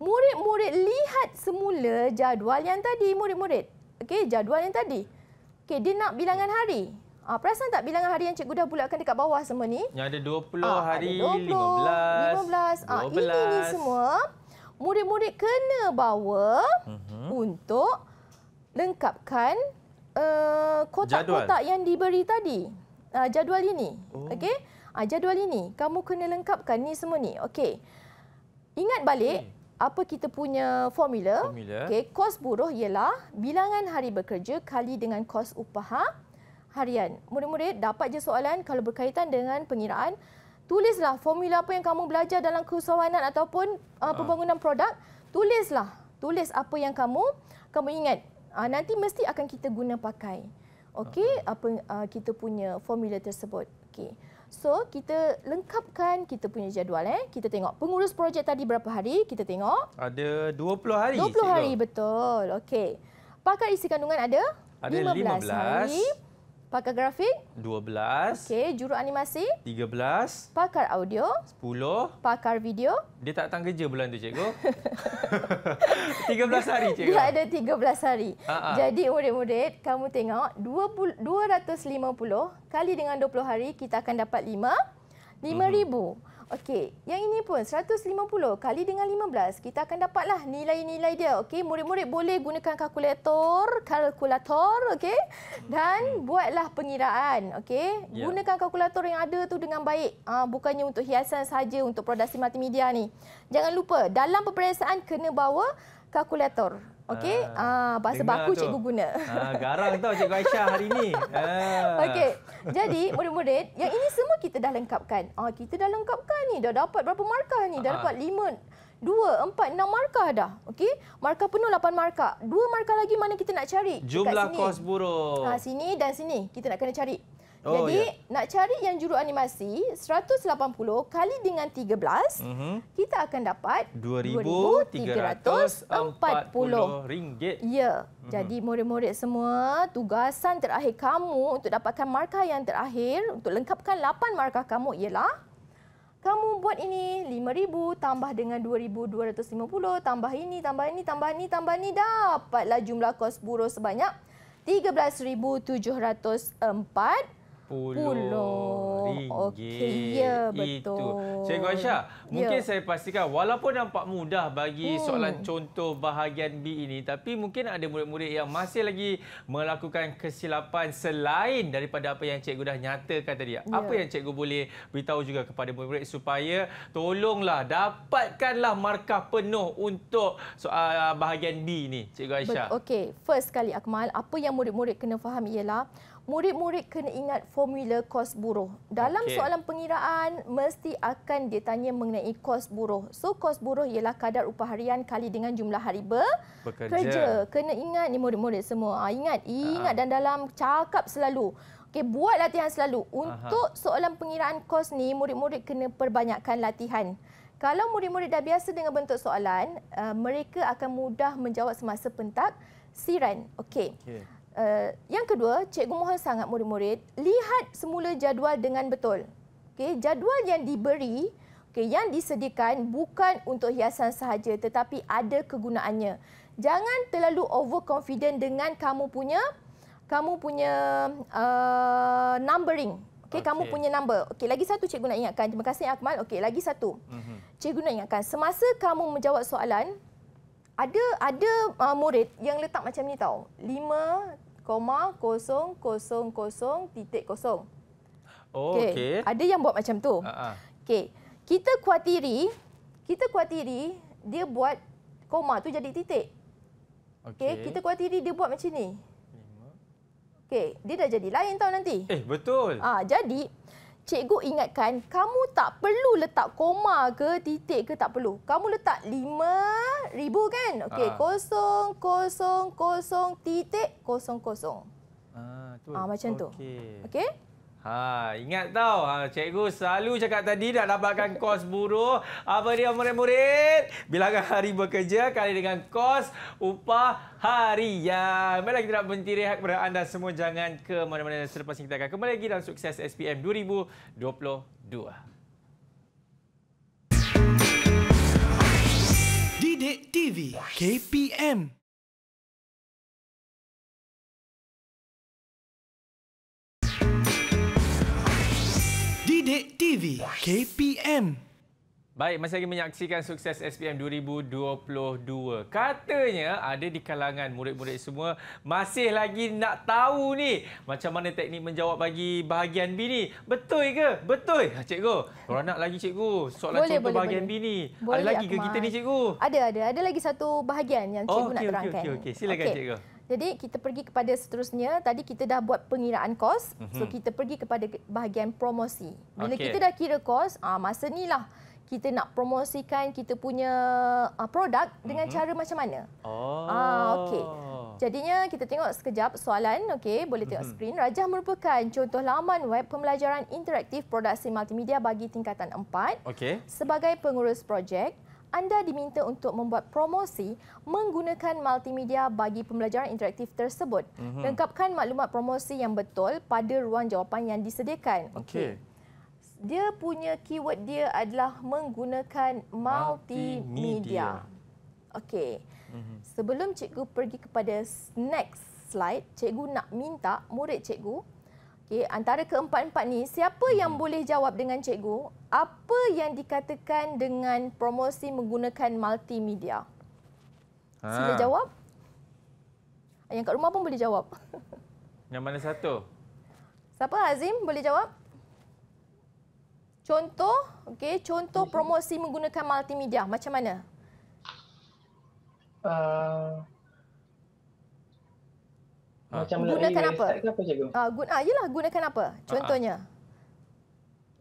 murid-murid lihat semula jadual yang tadi murid-murid. Okey, jadual yang tadi. Okey, dia nak bilangan hari. Ah, perasan tak bilangan hari yang cikgu dah bulatkan dekat bawah semua ni? Yang ada 20 ah, hari, ada 20, 15, 15. Ah, 12. ini ni semua murid-murid kena bawa uh-huh. untuk lengkapkan eh, kotak-kotak yang diberi tadi. Uh, jadual ini. Oh. Okey. Uh, jadual ini. Kamu kena lengkapkan ni semua ni. Okey. Ingat balik okay. Hmm. apa kita punya formula. formula. Okey. Kos buruh ialah bilangan hari bekerja kali dengan kos upah harian. Murid-murid dapat je soalan kalau berkaitan dengan pengiraan. Tulislah formula apa yang kamu belajar dalam keusahawanan ataupun uh, pembangunan produk. Tulislah. Tulis apa yang kamu kamu ingat uh, nanti mesti akan kita guna pakai okey uh apa uh, kita punya formula tersebut okey so kita lengkapkan kita punya jadual eh kita tengok pengurus projek tadi berapa hari kita tengok ada 20 hari 20 hari betul okey pakar isi kandungan ada ada 15, 15. hari Pakar grafik? 12. Okey, juru animasi? 13. Pakar audio? 10. Pakar video? Dia tak datang kerja bulan tu, cikgu. 13 [laughs] hari, cikgu. Dia ada 13 hari. Ha -ha. Jadi, murid-murid, kamu tengok 20, 250 kali dengan 20 hari, kita akan dapat 5. 5,000. Mm -hmm. Okey, yang ini pun 150 kali dengan 15 kita akan dapatlah nilai-nilai dia. Okey, murid-murid boleh gunakan kalkulator, kalkulator, okey. Dan buatlah pengiraan, okey. Yeah. Gunakan kalkulator yang ada tu dengan baik. Ah uh, bukannya untuk hiasan saja untuk produksi multimedia ni. Jangan lupa dalam peperiksaan kena bawa kalkulator. Okey, ah uh, bahasa Dengar baku tu. cikgu guna. Ah garang tau cikgu Aisyah hari ni. [laughs] Ah. Okey. Jadi murid-murid, yang ini semua kita dah lengkapkan. Ah kita dah lengkapkan ni. Dah dapat berapa markah ni? Dah ah. dapat 5 2 4 6 markah dah. Okey. Markah penuh 8 markah. Dua markah lagi mana kita nak cari? Jumlah kos buruk. Ah sini dan sini kita nak kena cari. Oh, Jadi yeah. nak cari yang juru animasi 180 kali dengan 13, mm-hmm. kita akan dapat 2340 ringgit. Ya. Yeah. Mm-hmm. Jadi mhm. murid-murid semua, tugasan terakhir kamu untuk dapatkan markah yang terakhir untuk lengkapkan 8 markah kamu ialah kamu buat ini 5000 tambah dengan 2250 tambah ini tambah ini tambah ini tambah ini dapatlah jumlah kos buruh sebanyak 13704 RM60. Okey, ya betul. Itu. Cikgu Aisyah, ya. mungkin ya. saya pastikan walaupun nampak mudah bagi hmm. soalan contoh bahagian B ini, tapi mungkin ada murid-murid yang masih lagi melakukan kesilapan selain daripada apa yang cikgu dah nyatakan tadi. Ya. Apa yang cikgu boleh beritahu juga kepada murid-murid supaya tolonglah dapatkanlah markah penuh untuk soal ah, bahagian B ini, cikgu Aisyah. Okey, first sekali Akmal, apa yang murid-murid kena faham ialah murid-murid kena ingat formula kos buruh. Dalam okay. soalan pengiraan, mesti akan dia tanya mengenai kos buruh. So, kos buruh ialah kadar upah harian kali dengan jumlah hari ber- bekerja. Kerja. Kena ingat ni murid-murid semua. Ha, ingat, ingat Aha. dan dalam cakap selalu. Okay, buat latihan selalu. Untuk Aha. soalan pengiraan kos ni, murid-murid kena perbanyakkan latihan. Kalau murid-murid dah biasa dengan bentuk soalan, uh, mereka akan mudah menjawab semasa pentak siran. Okey. Okay. Uh, yang kedua, cikgu mohon sangat murid-murid lihat semula jadual dengan betul. Okay, jadual yang diberi, okay, yang disediakan bukan untuk hiasan sahaja tetapi ada kegunaannya. Jangan terlalu overconfident dengan kamu punya kamu punya uh, numbering. Okey, okay. kamu punya number. Okay, lagi satu cikgu nak ingatkan. Terima kasih Akmal. Okay, lagi satu. Mm-hmm. Cikgu nak ingatkan, semasa kamu menjawab soalan ada ada uh, murid yang letak macam ni tahu, 5 koma kosong kosong kosong titik kosong. Oh, okay. okay. Ada yang buat macam tu. Uh-huh. Ha, ha. Okay. Kita kuatiri, kita kuatiri dia buat koma tu jadi titik. Okay. okay. Kita kuatiri dia buat macam ni. Okay. Dia dah jadi lain tau nanti. Eh, betul. Ah, jadi, cikgu ingatkan kamu tak perlu letak koma ke titik ke tak perlu. Kamu letak lima ribu kan? Okey, ah. kosong, kosong, kosong, titik, kosong, kosong. Ah, tu. Ah, macam okay. tu. Okey. Ha, ingat tau, ha, cikgu selalu cakap tadi nak dapatkan [laughs] kos buruh. Apa dia murid-murid? Bilangan hari bekerja kali dengan kos upah harian. Baiklah kita nak berhenti rehat kepada anda semua. Jangan ke mana-mana selepas ini kita akan kembali lagi dalam sukses SPM 2022. Didik TV KPM Didik TV KPM. Baik, masih lagi menyaksikan sukses SPM 2022. Katanya ada di kalangan murid-murid semua masih lagi nak tahu ni macam mana teknik menjawab bagi bahagian B ni. Betul ke? Betul. Ha, cikgu, korang nak lagi cikgu soalan boleh, contoh boleh, bahagian boleh. B ni. Boleh, ada lagi ke kita ni cikgu? Ada, ada. Ada lagi satu bahagian yang cikgu oh, okay, nak terangkan. Okey, okey, okey. Silakan okay. cikgu. Jadi kita pergi kepada seterusnya. Tadi kita dah buat pengiraan kos. Mm-hmm. So mhm. kita pergi kepada bahagian promosi. Bila okay. kita dah kira kos, ah masa ni lah kita nak promosikan kita punya uh, produk dengan mm-hmm. cara macam mana. Oh. Ah okey. Jadinya kita tengok sekejap soalan. Okey, boleh tengok mm-hmm. skrin. Rajah merupakan contoh laman web pembelajaran interaktif produksi multimedia bagi tingkatan 4. Okey. Sebagai pengurus projek, anda diminta untuk membuat promosi menggunakan multimedia bagi pembelajaran interaktif tersebut. Mm-hmm. Lengkapkan maklumat promosi yang betul pada ruang jawapan yang disediakan. Okey. Dia punya keyword dia adalah menggunakan multimedia. Okey. Mhm. Sebelum cikgu pergi kepada next slide, cikgu nak minta murid cikgu Okey, antara keempat-empat ni, siapa yang hmm. boleh jawab dengan cikgu? Apa yang dikatakan dengan promosi menggunakan multimedia? Ha. Sila jawab. Yang kat rumah pun boleh jawab. [laughs] Yang mana satu? Siapa Azim boleh jawab? Contoh, okey, contoh promosi menggunakan multimedia macam mana? Uh, Ah. Macam ah, ah, gunakan apa? apa cikgu? Uh, guna, ah, gunakan apa? Contohnya. uh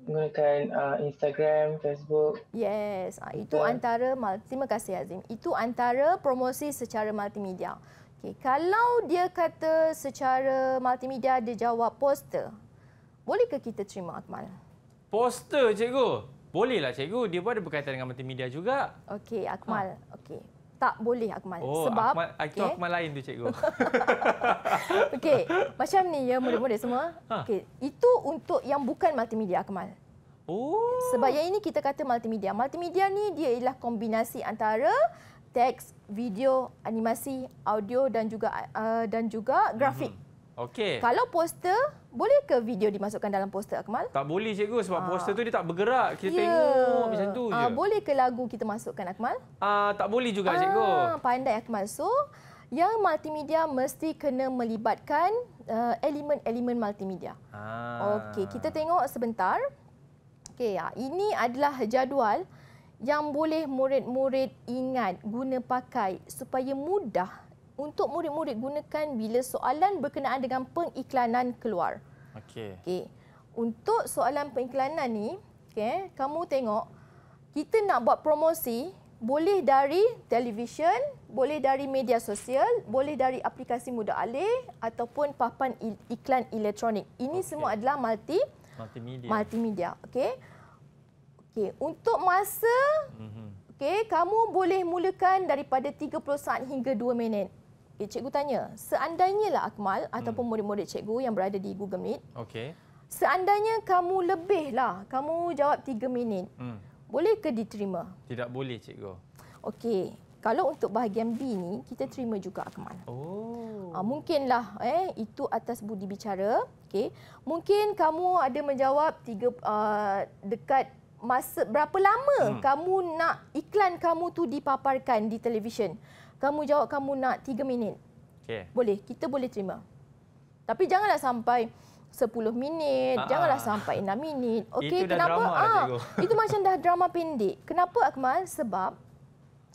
Gunakan uh, Instagram, Facebook. Yes, uh, itu Dan. antara terima kasih Azim. Itu antara promosi secara multimedia. Okay. kalau dia kata secara multimedia dia jawab poster. Boleh ke kita terima Akmal? Poster cikgu. Bolehlah cikgu, dia pun ada berkaitan dengan multimedia juga. Okey, Akmal. Ha. Okey tak boleh Akmal. Oh, sebab Akmal, okay. Ah, itu Akmal lain tu cikgu. [laughs] [laughs] okey, macam ni ya murid-murid semua. Ha. Okey, itu untuk yang bukan multimedia Akmal. Oh. Sebab yang ini kita kata multimedia. Multimedia ni dia ialah kombinasi antara teks, video, animasi, audio dan juga uh, dan juga grafik. mm Okey. Kalau poster, boleh ke video dimasukkan dalam poster Akmal? Tak boleh cikgu sebab Aa. Ah. poster tu dia tak bergerak. Kita yeah. tengok macam tu Aa, ah, je. boleh ke lagu kita masukkan Akmal? Ah tak boleh juga Aa, cikgu. Ah pandai Akmal. So, yang multimedia mesti kena melibatkan eh, elemen-elemen uh, multimedia. Ah. Okey, kita tengok sebentar. Okey, ini adalah jadual yang boleh murid-murid ingat guna pakai supaya mudah untuk murid-murid gunakan bila soalan berkenaan dengan pengiklanan keluar. Okey. Okey. Untuk soalan pengiklanan ni, okey, kamu tengok kita nak buat promosi boleh dari televisyen, boleh dari media sosial, boleh dari aplikasi mudah alih ataupun papan iklan elektronik. Ini okay. semua adalah multi multimedia. Multimedia, okey. Okey, untuk masa mm-hmm. Okey, kamu boleh mulakan daripada 30 saat hingga 2 minit. Okay, eh, cikgu tanya, seandainya lah Akmal hmm. ataupun murid-murid cikgu yang berada di Google Meet. Okey. Seandainya kamu lebih lah, kamu jawab tiga minit. Hmm. Boleh ke diterima? Tidak boleh, cikgu. Okey. Kalau untuk bahagian B ni, kita terima juga Akmal. Oh. Ha, mungkinlah eh itu atas budi bicara. Okey. Mungkin kamu ada menjawab tiga uh, dekat masa berapa lama hmm. kamu nak iklan kamu tu dipaparkan di televisyen kamu jawab kamu nak tiga minit. Okay. Boleh, kita boleh terima. Tapi janganlah sampai sepuluh minit, Aa, ah. janganlah sampai enam minit. Okey, kenapa? Drama ah, lah, [laughs] itu macam dah drama pendek. Kenapa Akmal? Sebab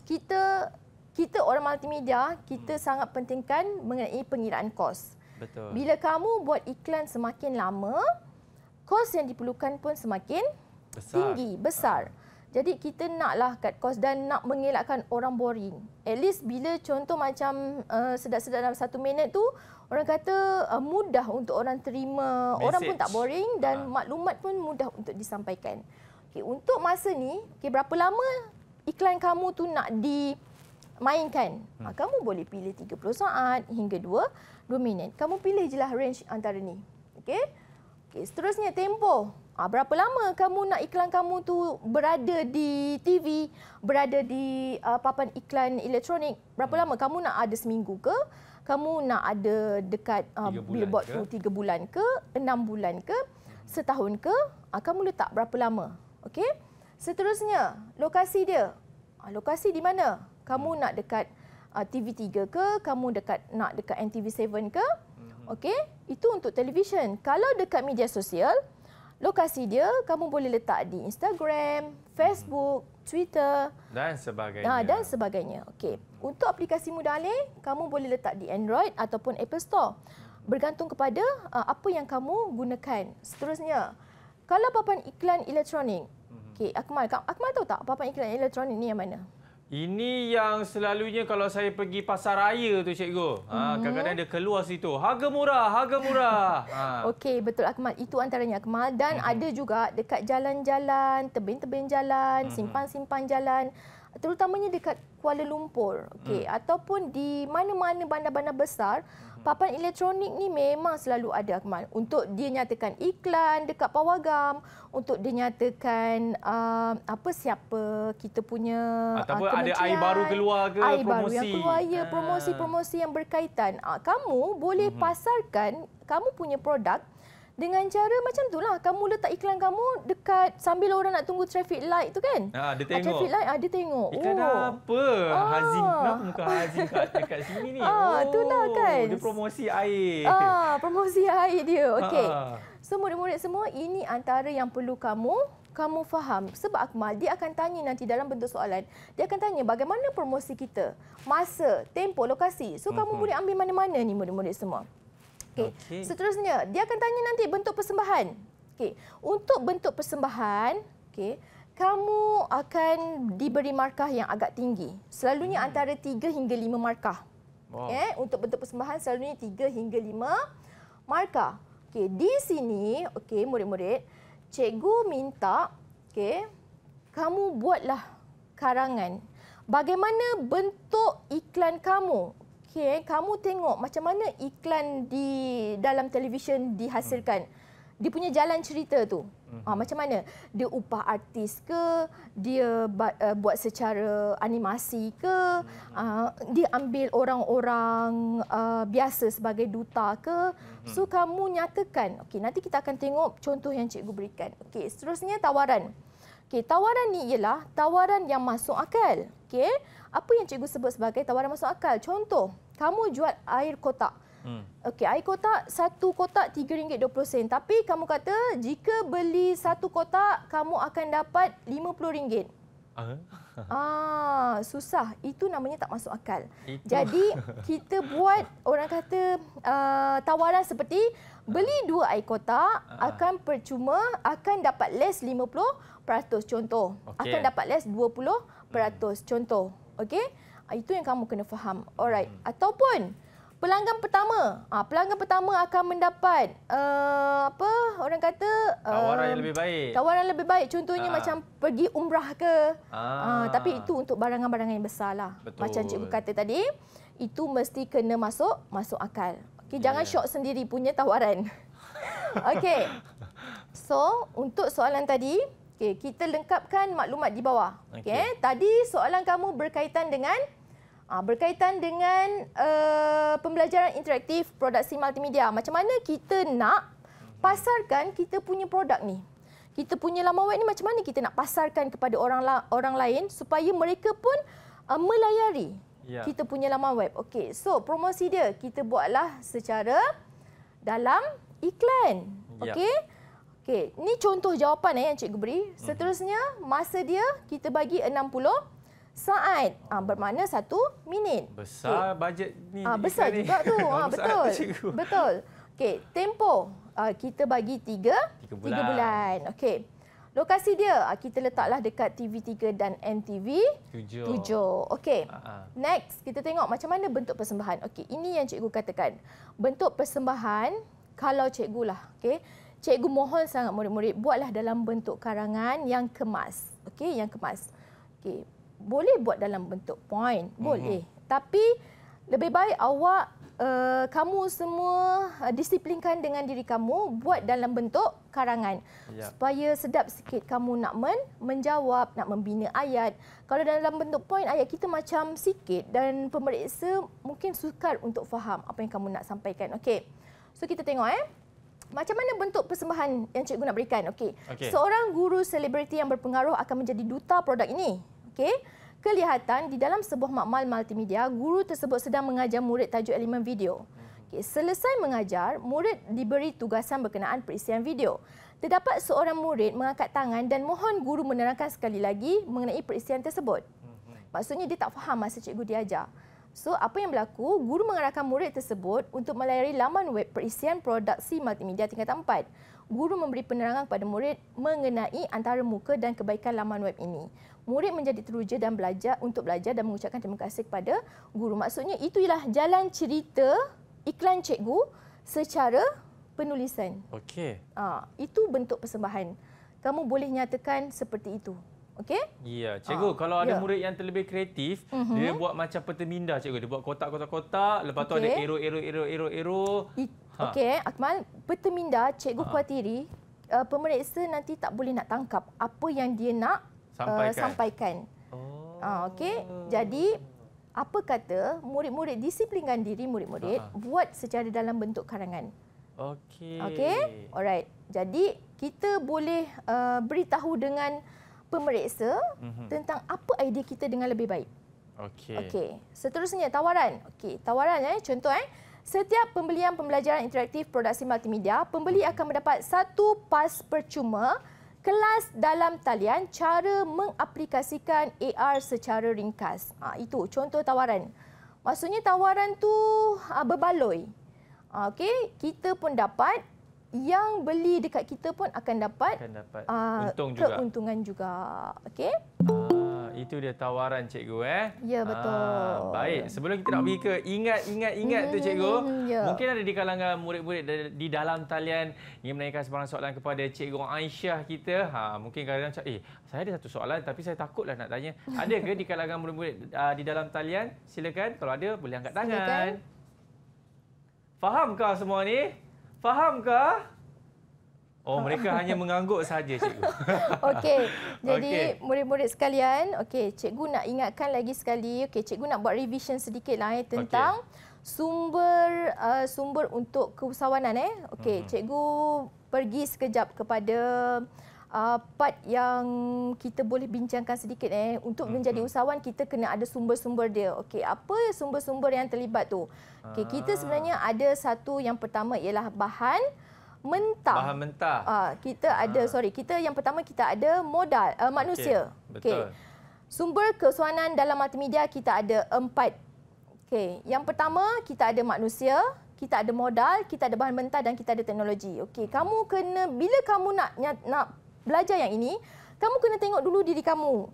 kita kita orang multimedia, kita hmm. sangat pentingkan mengenai pengiraan kos. Betul. Bila kamu buat iklan semakin lama, kos yang diperlukan pun semakin besar. tinggi, besar. Aa. Jadi kita naklah cut cost dan nak mengelakkan orang boring. At least bila contoh macam uh, sedap-sedap dalam satu minit tu, orang kata uh, mudah untuk orang terima, Message. orang pun tak boring dan ha. maklumat pun mudah untuk disampaikan. Okay, untuk masa ni, okay, berapa lama iklan kamu tu nak dimainkan? Hmm. Ah, kamu boleh pilih 30 saat hingga 2, 2 minit. Kamu pilih je lah range antara ni. Okey, Okay, seterusnya, tempo. Ha, berapa lama kamu nak iklan kamu tu berada di TV, berada di uh, papan iklan elektronik? Berapa hmm. lama kamu nak ada seminggu ke? Kamu nak ada dekat uh, billboard tu tiga bulan ke, enam bulan ke, hmm. setahun ke? Ha, kamu letak berapa lama? Okey. Seterusnya, lokasi dia. Ha, lokasi di mana? Kamu hmm. nak dekat uh, TV3 ke? Kamu dekat nak dekat NTV7 ke? Hmm. Okey. Itu untuk televisyen. Kalau dekat media sosial, Lokasi dia kamu boleh letak di Instagram, Facebook, Twitter dan sebagainya. Ha, dan sebagainya. Okey. Untuk aplikasi Mudale, kamu boleh letak di Android ataupun Apple Store. Bergantung kepada uh, apa yang kamu gunakan. Seterusnya, kalau papan iklan elektronik. Mhm. Okey, Akmal, Akmal tahu tak papan iklan elektronik ni yang mana? Ini yang selalunya kalau saya pergi pasar raya tu cikgu. Ah, mhm. Kadang-kadang dia keluar situ. Harga murah, harga murah. [laughs] Ah. Okey, betul Akmal. Itu antaranya Akmal. Dan hmm. ada juga dekat jalan-jalan, tebing-tebing jalan, mhm. simpan-simpan -jalan, jalan. Terutamanya dekat Kuala Lumpur. okay, hmm. Ataupun di mana-mana bandar-bandar besar, papan elektronik ni memang selalu ada Akmal untuk dia nyatakan iklan dekat pawagam untuk dia nyatakan uh, apa siapa kita punya ataupun uh, ada air baru keluar ke air promosi baru yang keluar ya ah. promosi-promosi yang berkaitan uh, kamu boleh mhm. pasarkan kamu punya produk dengan cara macam tu lah. Kamu letak iklan kamu dekat sambil orang nak tunggu traffic light tu kan? Ha, dia ah, tengok. Ah, traffic light, ah, dia tengok. Ikan oh. apa? Ah. Hazim. Kenapa muka Hazim kat sini ni? Ah, oh, tu lah kan. Dia promosi air. Ah, promosi air dia. Okay. Ah, ah. So, murid-murid semua, ini antara yang perlu kamu kamu faham sebab Akmal dia akan tanya nanti dalam bentuk soalan dia akan tanya bagaimana promosi kita masa tempoh lokasi so uh-huh. kamu mhm. boleh ambil mana-mana ni murid-murid semua Okey. Okay. Seterusnya, dia akan tanya nanti bentuk persembahan. Okey. Untuk bentuk persembahan, okey, kamu akan diberi markah yang agak tinggi. Selalunya hmm. antara 3 hingga 5 markah. Wow. Okey, eh, untuk bentuk persembahan selalunya 3 hingga 5 markah. Okey, di sini, okey, murid-murid, cikgu minta, okey, kamu buatlah karangan. Bagaimana bentuk iklan kamu okay, eh, kamu tengok macam mana iklan di dalam televisyen dihasilkan. Hmm. Dia punya jalan cerita tu. Ha, macam mana? Dia upah artis ke? Dia eh, buat secara animasi ke? Ha, dia ambil orang-orang uh, biasa sebagai duta ke? Hmm. So kamu nyatakan. Okey, nanti kita akan tengok contoh yang cikgu berikan. Okey, seterusnya tawaran. Okey, tawaran ni ialah tawaran yang masuk akal. Okey apa yang cikgu sebut sebagai tawaran masuk akal. Contoh, kamu jual air kotak. Hmm. Okey, air kotak satu kotak RM3.20 tapi kamu kata jika beli satu kotak kamu akan dapat RM50. Ah. [laughs] ah, susah. Itu namanya tak masuk akal. Itu. Jadi [laughs] kita buat orang kata uh, tawaran seperti beli dua air kotak ah. akan percuma akan dapat less 50% contoh. Okay. Akan dapat less 20% hmm. contoh. Okey? Ah, itu yang kamu kena faham. Alright. Hmm. Ataupun pelanggan pertama. Ah pelanggan pertama akan mendapat uh, apa orang kata eh, tawaran yang lebih baik. Tawaran lebih baik contohnya ah. macam pergi umrah ke. Ah. Ah, tapi itu untuk barangan-barangan yang besarlah. Betul. Macam cikgu kata tadi, itu mesti kena masuk masuk akal. Okey, yeah. jangan ya. shock sendiri punya tawaran. [laughs] Okey. So, untuk soalan tadi, Okey, kita lengkapkan maklumat di bawah. Okey, okay. tadi soalan kamu berkaitan dengan ah, berkaitan dengan uh, pembelajaran interaktif produksi multimedia. Macam mana kita nak pasarkan kita punya produk ni? Kita punya laman web ni macam mana kita nak pasarkan kepada orang orang lain supaya mereka pun uh, melayari ya. kita punya laman web. Okey, so promosi dia kita buatlah secara dalam iklan. Ya. Okey. Okey, ni contoh jawapan eh, yang cikgu beri. Seterusnya, masa dia kita bagi 60 saat. Ha, bermakna satu minit. Besar okay. bajet ni. Ha, besar ni. juga tu. Ha, [laughs] betul. [laughs] betul. Okey, tempo uh, kita bagi tiga bulan. bulan. Okey. Lokasi dia, kita letaklah dekat TV3 dan NTV 7. 7. Okey. Next, kita tengok macam mana bentuk persembahan. Okey, ini yang cikgu katakan. Bentuk persembahan kalau cikgulah, okey cikgu mohon sangat murid-murid buatlah dalam bentuk karangan yang kemas. Okey, yang kemas. Okey. Boleh buat dalam bentuk point, mhm. boleh. Mm-hmm. Tapi lebih baik awak uh, kamu semua eh, disiplinkan dengan diri kamu buat dalam bentuk karangan. Yeah. Supaya sedap sikit kamu nak men menjawab, nak membina ayat. Kalau dalam bentuk point ayat kita macam sikit dan pemeriksa mungkin sukar untuk faham apa yang kamu nak sampaikan. Okey. So kita tengok eh macam mana bentuk persembahan yang cikgu nak berikan? Okey. Okay. Seorang guru selebriti yang berpengaruh akan menjadi duta produk ini. Okey. Kelihatan di dalam sebuah makmal multimedia, guru tersebut sedang mengajar murid tajuk elemen video. Okay, selesai mengajar, murid diberi tugasan berkenaan perisian video. Terdapat seorang murid mengangkat tangan dan mohon guru menerangkan sekali lagi mengenai perisian tersebut. Hmm, hmm. Maksudnya dia tak faham masa cikgu diajar. So, apa yang berlaku, guru mengarahkan murid tersebut untuk melayari laman web perisian produksi multimedia tingkat 4. Guru memberi penerangan kepada murid mengenai antara muka dan kebaikan laman web ini. Murid menjadi teruja dan belajar untuk belajar dan mengucapkan terima kasih kepada guru. Maksudnya, itulah jalan cerita iklan cikgu secara penulisan. Okey. ha, itu bentuk persembahan. Kamu boleh nyatakan seperti itu. Okey? Ya, cikgu ha. kalau ada ya. murid yang terlebih kreatif, uh mhm. -huh. dia buat macam peta minda cikgu. Dia buat kotak-kotak-kotak, lepas okay. tu ada ero ero ero ero ero. Ha. Okey, Akmal, peta minda cikgu ha. khuatiri uh, eh, pemeriksa nanti tak boleh nak tangkap apa yang dia nak eh, sampaikan. Uh, sampaikan. Oh. Uh, okey. Jadi apa kata murid-murid disiplinkan diri murid-murid ha. buat secara dalam bentuk karangan. Okey. Okey. Alright. Jadi kita boleh uh, beritahu dengan pemeriksa mm-hmm. tentang apa idea kita dengan lebih baik. Okey. Okey. Seterusnya tawaran. Okey, tawaran eh contoh eh setiap pembelian pembelajaran interaktif produksi multimedia, pembeli akan mendapat satu pas percuma kelas dalam talian cara mengaplikasikan AR secara ringkas. Ha, itu contoh tawaran. Maksudnya tawaran tu ha, berbaloi. Ha, okey, kita pun dapat yang beli dekat kita pun akan dapat, akan dapat aa, ah, untung juga. keuntungan juga. Okey? Ah, itu dia tawaran cikgu. eh. Ya, betul. Aa, ah, baik. Sebelum kita nak pergi ke ingat, ingat, ingat hmm, tu cikgu. Hmm, hmm, hmm, ya. Mungkin ada di kalangan murid-murid di dalam talian ingin menanyakan sebarang soalan kepada cikgu Aisyah kita. Ha, mungkin kadang-kadang eh, saya ada satu soalan tapi saya takutlah nak tanya. Ada ke di kalangan murid-murid uh, di dalam talian? Silakan. Kalau ada, boleh angkat Silakan. tangan. Faham kau semua ni? Fahamkah? Oh, mereka [laughs] hanya mengangguk saja, cikgu. [laughs] okey. [laughs] Jadi, okay. murid-murid sekalian, okey, cikgu nak ingatkan lagi sekali. Okey, cikgu nak buat revision sedikitlah eh tentang okay. sumber uh, sumber untuk keusahawanan eh. Okey, mm-hmm. cikgu pergi sekejap kepada uh, part yang kita boleh bincangkan sedikit eh untuk mm-hmm. menjadi hmm. usahawan kita kena ada sumber-sumber dia. Okey, apa sumber-sumber yang terlibat tu? Okey, kita ah. sebenarnya ada satu yang pertama ialah bahan mentah. Bahan mentah. Uh, kita ada Aa. Ah. sorry, kita yang pertama kita ada modal uh, manusia. Okey. Okay. Sumber kesuanan dalam multimedia kita ada empat. Okey, yang pertama kita ada manusia kita ada modal, kita ada bahan mentah dan kita ada teknologi. Okey, hmm. kamu kena bila kamu nak nak belajar yang ini, kamu kena tengok dulu diri kamu.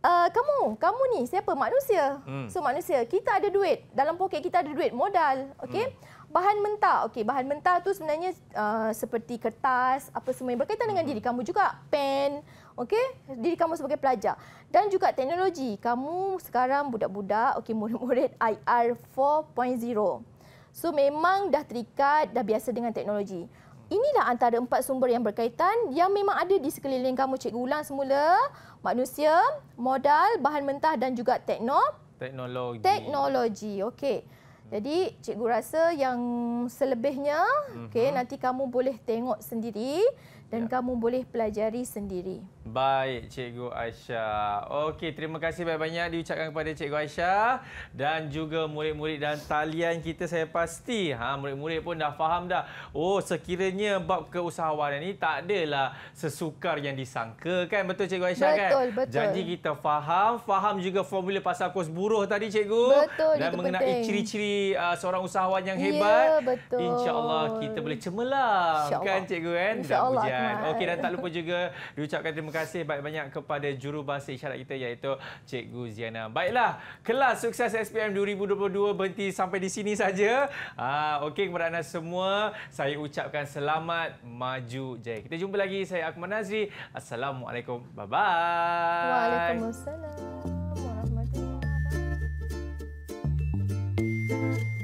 Uh, kamu, kamu ni siapa? Manusia. Hmm. So manusia, kita ada duit. Dalam poket kita ada duit, modal. Okay? Hmm. Bahan mentah. Okay, bahan mentah tu sebenarnya uh, seperti kertas, apa semua yang berkaitan dengan hmm. diri kamu juga. Pen, okay? diri kamu sebagai pelajar. Dan juga teknologi. Kamu sekarang budak-budak, okay, murid-murid IR 4.0. So memang dah terikat, dah biasa dengan teknologi inilah antara empat sumber yang berkaitan yang memang ada di sekeliling kamu cikgu ulang semula manusia modal bahan mentah dan juga tekno teknologi teknologi okey jadi cikgu rasa yang selebihnya mm-hmm. okey mhm. nanti kamu boleh tengok sendiri dan ya. kamu boleh pelajari sendiri. Baik, Cikgu Aisyah. Okey, terima kasih banyak-banyak diucapkan kepada Cikgu Aisyah dan juga murid-murid dan talian kita saya pasti. Ha, murid-murid pun dah faham dah. Oh, sekiranya bab keusahawanan ini tak adalah sesukar yang disangka kan? Betul Cikgu Aisyah betul, kan? Betul, betul. Janji kita faham, faham juga formula pasal kos buruh tadi Cikgu. Betul, dan mengenai penting. ciri-ciri uh, seorang usahawan yang ya, hebat. Ya, betul. Insyaallah kita boleh cemerlang kan Cikgu kan? Insya-Allah. Insyaallah. insya kan. Okey dan tak lupa juga diucapkan terima kasih banyak-banyak kepada juru jurubahasa isyarat kita iaitu Cikgu Ziana. Baiklah, kelas sukses SPM 2022 berhenti sampai di sini saja. Ah, Okey kepada anda semua, saya ucapkan selamat maju jaya. Kita jumpa lagi, saya Akmal Nazri. Assalamualaikum. Bye-bye. Waalaikumsalam. Thank you.